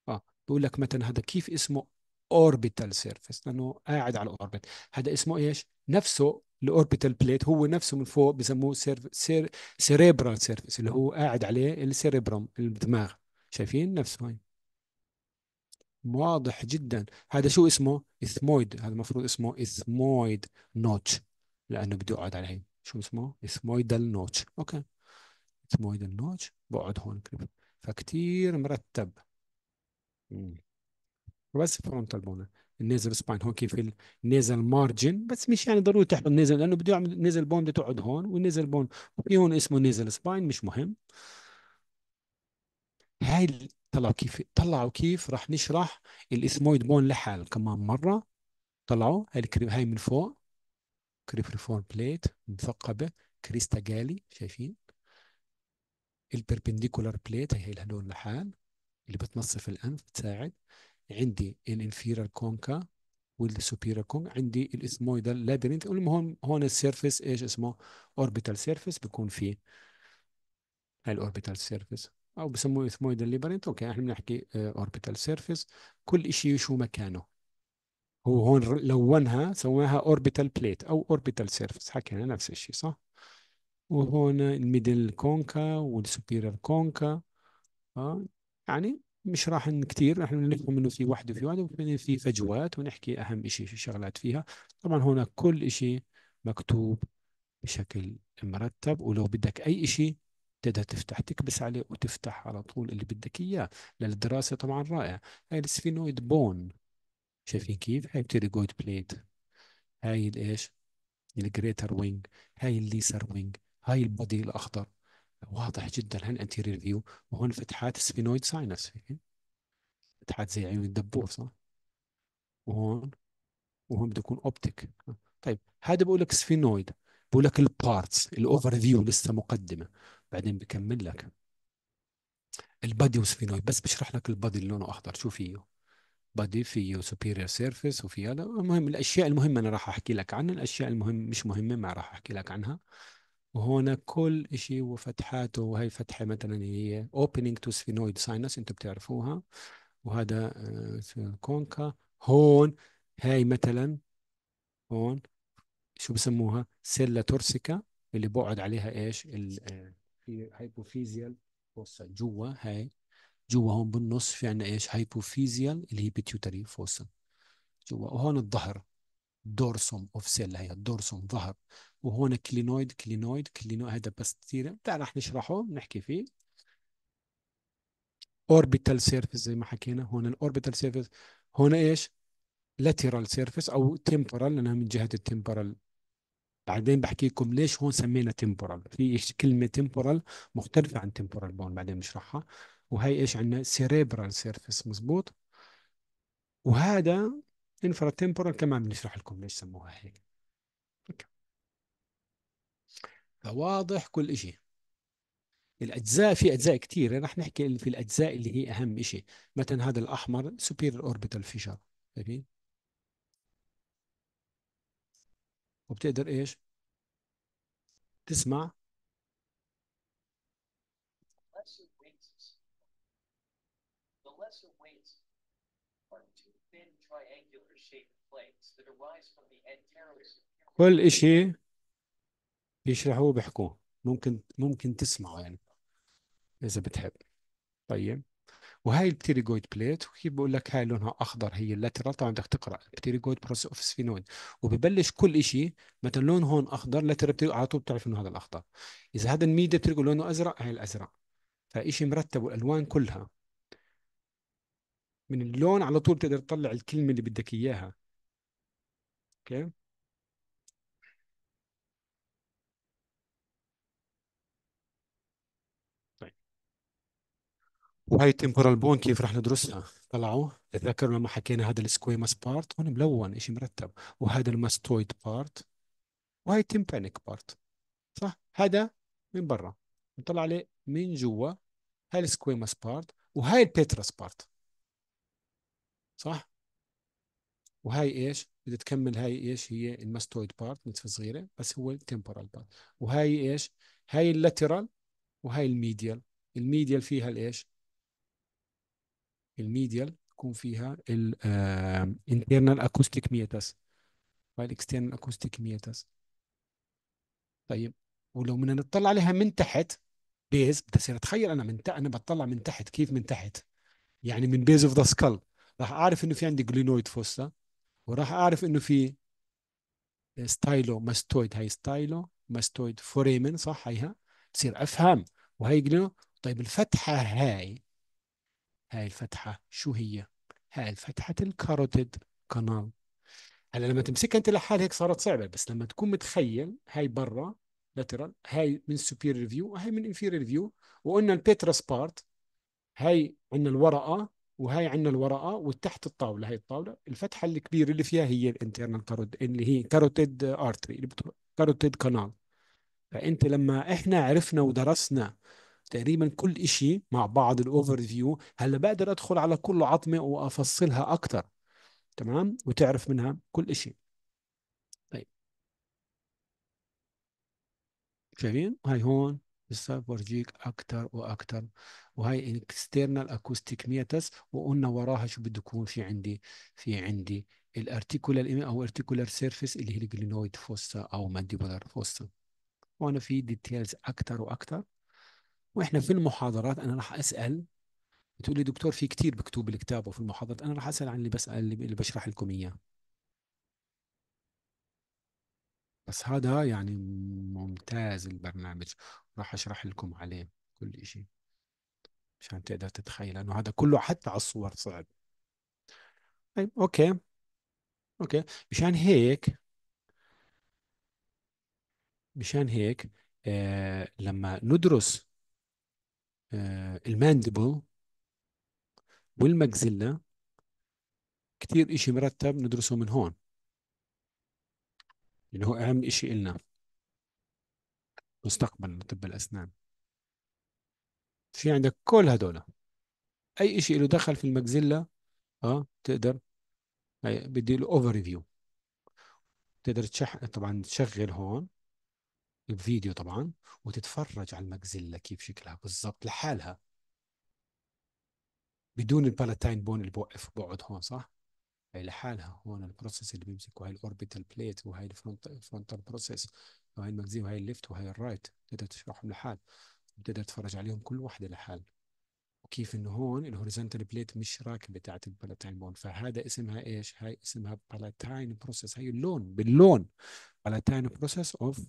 اه بقول لك مثلا هذا كيف اسمه اوربيتال سيرفيس لانه قاعد على الاوربت هذا اسمه ايش نفسه الاوربيتال بليت هو نفسه من فوق بسموه سير سير سيريبرال سيرفيس اللي هو قاعد عليه السيريبرم الدماغ شايفين نفسه هاي واضح جدا هذا شو اسمه اثمويد هذا المفروض اسمه اثمويد نوتش لانه بده يقعد على هي شو اسمه اثمويدال نوتش اوكي اثمويدال نوتش بقعد هون كده فكتير مرتب بس فرونتال بونر النيزل سباين هون كيف النيزل مارجن بس مش يعني ضروري تحط النيزل لانه بده يعمل النيزل بون بده تقعد هون والنيزل بون وفي هون اسمه نيزل سباين مش مهم هاي طلعوا كيف طلعوا كيف راح نشرح الاسمويد بون لحال كمان مره طلعوا هاي الكريب هاي من فوق كريبريفورم بليت مثقبه كريستا جالي شايفين البربنديكولار بليت هي هدول لحال اللي بتنصف الانف بتساعد عندي الانفيرال كونكا والسوبيرال كونكا عندي الاثمويدال لابيرنث المهم هون السيرفيس ايش اسمه اوربيتال سيرفيس بيكون فيه هاي الاوربيتال سيرفيس او بسموه اثمويدال لابيرنث اوكي احنا بنحكي اوربيتال آه، سيرفيس كل شيء شو مكانه هو هون لونها سواها اوربيتال بليت او اوربيتال سيرفيس حكينا نفس الشيء صح وهون الميدل كونكا والسوبيرال كونكا اه يعني مش راح كثير نحن نفهم انه في وحده في وحده وفي في فجوات ونحكي اهم شيء في شغلات فيها طبعا هنا كل شيء مكتوب بشكل مرتب ولو بدك اي شيء تقدر تفتح تكبس عليه وتفتح على طول اللي بدك اياه للدراسه طبعا رائع هاي السفينويد بون شايفين كيف هاي بتيريجويد بليت هاي الايش الجريتر وينج هاي الليسر وينج هاي البودي الاخضر واضح جدا انتيرير فيو وهون فتحات سفينويد ساينس فتحات زي عيون الدبور صح؟ وهون وهون بده يكون اوبتيك طيب هذا بقول لك سفينويد بقول لك البارتس الاوفر فيو لسه مقدمه بعدين بكمل لك البادي وسفينويد بس بشرح لك البادي اللي لونه اخضر شو فيه بادي فيه سوبيريور سيرفيس وفيه هذا المهم الاشياء المهمه انا راح احكي لك عنها الاشياء المهم مش مهمه ما راح احكي لك عنها وهنا كل شيء وفتحاته وهي فتحة مثلا هي opening to sphenoid sinus انتم بتعرفوها وهذا آه، كونكا هون هاي مثلا هون شو بسموها سيلا تورسيكا اللي بقعد عليها ايش الهايبوفيزيال آه، فوسا جوا هاي جوا هون بالنص في عندنا ايش هايبوفيزيال اللي هي بيتيوتري فوسا جوا وهون الظهر دورسوم اوف سيلا هي الدورسوم ظهر وهون كلينويد كلينويد كلينويد هذا بس تعال راح نشرحه بنحكي فيه اوربيتال سيرفيس زي ما حكينا هون الاوربيتال سيرفيس هون ايش لاترال سيرفيس او تمبورال لانها من جهه التمبورال بعدين بحكي لكم ليش هون سمينا تمبورال في ايش كلمه تمبورال مختلفه عن تمبورال بون بعدين بشرحها وهي ايش عندنا سيريبرال سيرفيس مزبوط وهذا انفرا تمبورال كمان بنشرح لكم ليش سموها هيك فواضح كل شيء الاجزاء في اجزاء كثيره رح نحكي في الاجزاء اللي هي اهم شيء مثلا هذا الاحمر سوبر اوربيتال فيشر فاهمين وبتقدر ايش تسمع كل شيء بيشرحوه بيحكوه ممكن ممكن تسمعه يعني اذا بتحب طيب وهي البتيريجويد بليت وهي بقول لك هاي لونها اخضر هي اللاترال طبعا بدك تقرا بتيريجويد بروس اوف سفينويد وببلش كل شيء مثلا لون هون اخضر لاترال على طول بتعرف انه هذا الاخضر اذا هذا الميديا بتيريجو لونه ازرق هاي الازرق فشيء مرتب والالوان كلها من اللون على طول بتقدر تطلع الكلمه اللي بدك اياها اوكي وهي التمبورال بون كيف رح ندرسها طلعوا تذكروا لما حكينا هذا السكويماس بارت هون ملون شيء مرتب وهذا الماستويد بارت وهي التمبانيك بارت صح هذا من برا نطلع عليه من جوا هاي السكويماس بارت وهاي البيتراس بارت صح وهاي ايش بدها تكمل هاي ايش هي الماستويد بارت نتفه صغيره بس هو التمبورال بارت وهاي ايش هاي اللاترال وهاي الميديال الميديال فيها الايش الميديال تكون فيها الانترنال اكوستيك ميتاس external اكوستيك ميتاس طيب ولو بدنا نطلع عليها من تحت بيز بتصير اتخيل انا من انا بطلع من تحت كيف من تحت يعني من بيز اوف ذا سكال راح اعرف انه في عندي جلينويد فوسا وراح اعرف انه في ستايلو ماستويد هاي ستايلو ماستويد فوريمن صح هيها بصير افهم وهي جلينو طيب الفتحه هاي هاي الفتحة شو هي؟ هاي فتحة الكاروتيد كانال هلا لما تمسكها انت لحال هيك صارت صعبة بس لما تكون متخيل هاي برا لاترال هاي من سوبير فيو وهي من انفيريور فيو وقلنا البيترس بارت هاي عندنا الورقة وهي عندنا الورقة والتحت الطاولة هاي الطاولة الفتحة الكبيرة اللي فيها هي الانترنال كاروتيد اللي هي كاروتيد ارتري اللي كاروتيد كانال فانت لما احنا عرفنا ودرسنا تقريبا كل شيء مع بعض الاوفر فيو هلا بقدر ادخل على كل عظمه وافصلها اكثر تمام وتعرف منها كل شيء طيب شايفين هاي هون لسه بورجيك اكثر واكثر وهي اكسترنال اكوستيك ميتس وقلنا وراها شو بده يكون في عندي في عندي الارتيكولار او ارتيكولار سيرفيس اللي هي الجلينويد فوسا او مانديبولار فوسا وانا في ديتيلز اكثر واكثر واحنا في المحاضرات انا راح اسال بتقول لي دكتور في كثير بكتب الكتاب وفي المحاضرات انا راح اسال عن اللي بسال اللي بشرح لكم اياه بس هذا يعني ممتاز البرنامج راح اشرح لكم عليه كل شيء مشان تقدر تتخيل انه هذا كله حتى على الصور صعب طيب اوكي اوكي مشان هيك مشان هيك آه لما ندرس آه، الماندبل والمجزلة كتير إشي مرتب ندرسه من هون اللي هو أهم إشي إلنا مستقبل طب الأسنان في عندك كل هدول أي إشي له دخل في المجزلة أه تقدر بدي له أوفر ريفيو تقدر تشح... طبعا تشغل هون بفيديو طبعا وتتفرج على المجزلة كيف شكلها بالضبط لحالها بدون البالاتاين بون اللي بوقف بقعد هون صح؟ هي لحالها هون البروسيس اللي بيمسك وهي الاوربيتال بليت وهي الفرونت الفرونتال بروسيس وهي المجزية وهي الليفت وهي الرايت تقدر تشرحهم لحال بتقدر تتفرج عليهم كل واحدة لحال وكيف انه هون الهوريزونتال بليت مش راكبه تاعت البالاتاين بون فهذا اسمها ايش؟ هاي اسمها بالاتاين بروسيس هي اللون باللون بالاتاين بروسيس اوف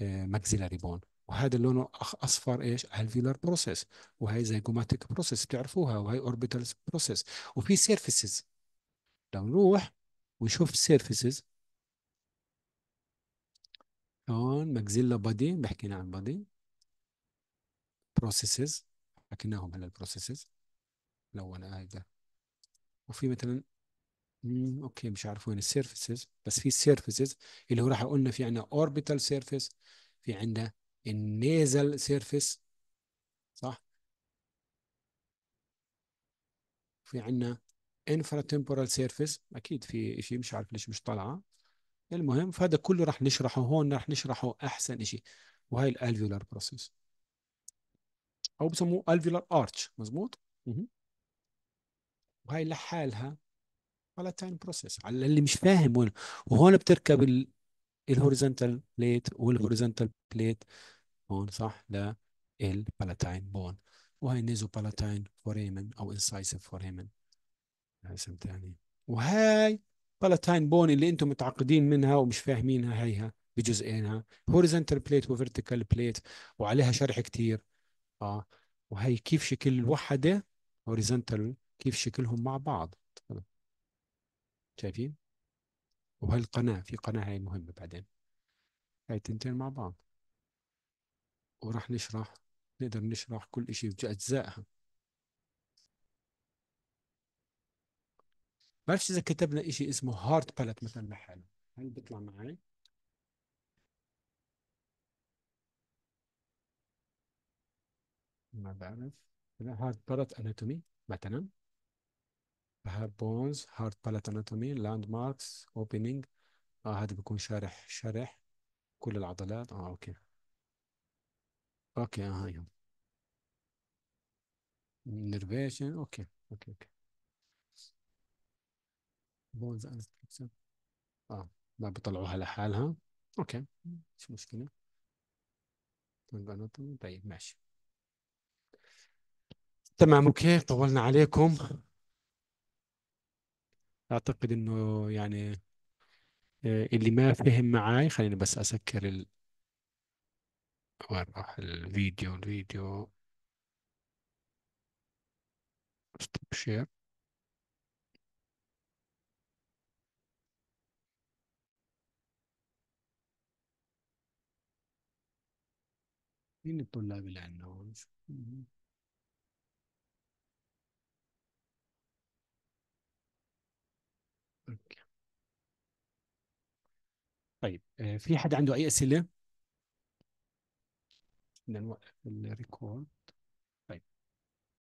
آه، ماكسيلاري بون وهذا اللون اصفر ايش الفيولار بروسيس وهي زيجوماتيك بروسيس بتعرفوها وهي اوربيتال بروسيس وفي سيرفيسز لو نروح ونشوف سيرفيسز هون ماكزيلا بادي بحكينا عن بادي بروسيسز حكيناهم هلا البروسيسز لون هيدا وفي مثلا اوكي مش عارف وين السيرفيسز بس في السيرفيسز اللي هو راح قلنا في عندنا اوربيتال سيرفيس في عندنا النيزل سيرفيس صح في عندنا انفرا تمبورال سيرفيس اكيد في شيء مش عارف ليش مش طالعه المهم فهذا كله راح نشرحه هون راح نشرحه احسن شيء وهي الالفيولار بروسيس او بسموه الفيولار ارتش مزبوط وهي لحالها تايم بروسيس على اللي مش فاهم وين وهون بتركب الهوريزونتال بليت والهوريزونتال بليت هون صح ل البالاتاين بون وهي نيزو بالاتاين فوريمن او انسايسيف فوريمن اسم ثاني وهي بالاتاين بون اللي انتم متعقدين منها ومش فاهمينها هيها بجزئينها هوريزونتال بليت وفيرتيكال بليت وعليها شرح كثير اه وهي كيف شكل الوحده هوريزونتال كيف شكلهم مع بعض شايفين وهالقناة في قناة هاي مهمة بعدين هاي تنتين مع بعض وراح نشرح نقدر نشرح كل إشي بأجزائها بعرفش إذا كتبنا إشي اسمه هارت بالت مثلا لحاله هل بيطلع معي ما بعرف هارت بالت أناتومي مثلا هير بونز هارت بالات اناتومي لاند ماركس اوبننج اه هذا بيكون شارح شرح كل العضلات اه اوكي اوكي اه هاي نرفيشن اوكي اوكي اوكي بونز انستركشن اه ما بيطلعوها لحالها اوكي مش مشكلة طيب ماشي تمام اوكي طولنا عليكم اعتقد انه يعني آه، اللي ما فهم معاي خليني بس اسكر ال... وين راح الفيديو الفيديو ستوب شير مين الطلاب اللي عندنا هون؟ طيب آه، في حد عنده اي اسئله؟ بدنا نوقف الريكورد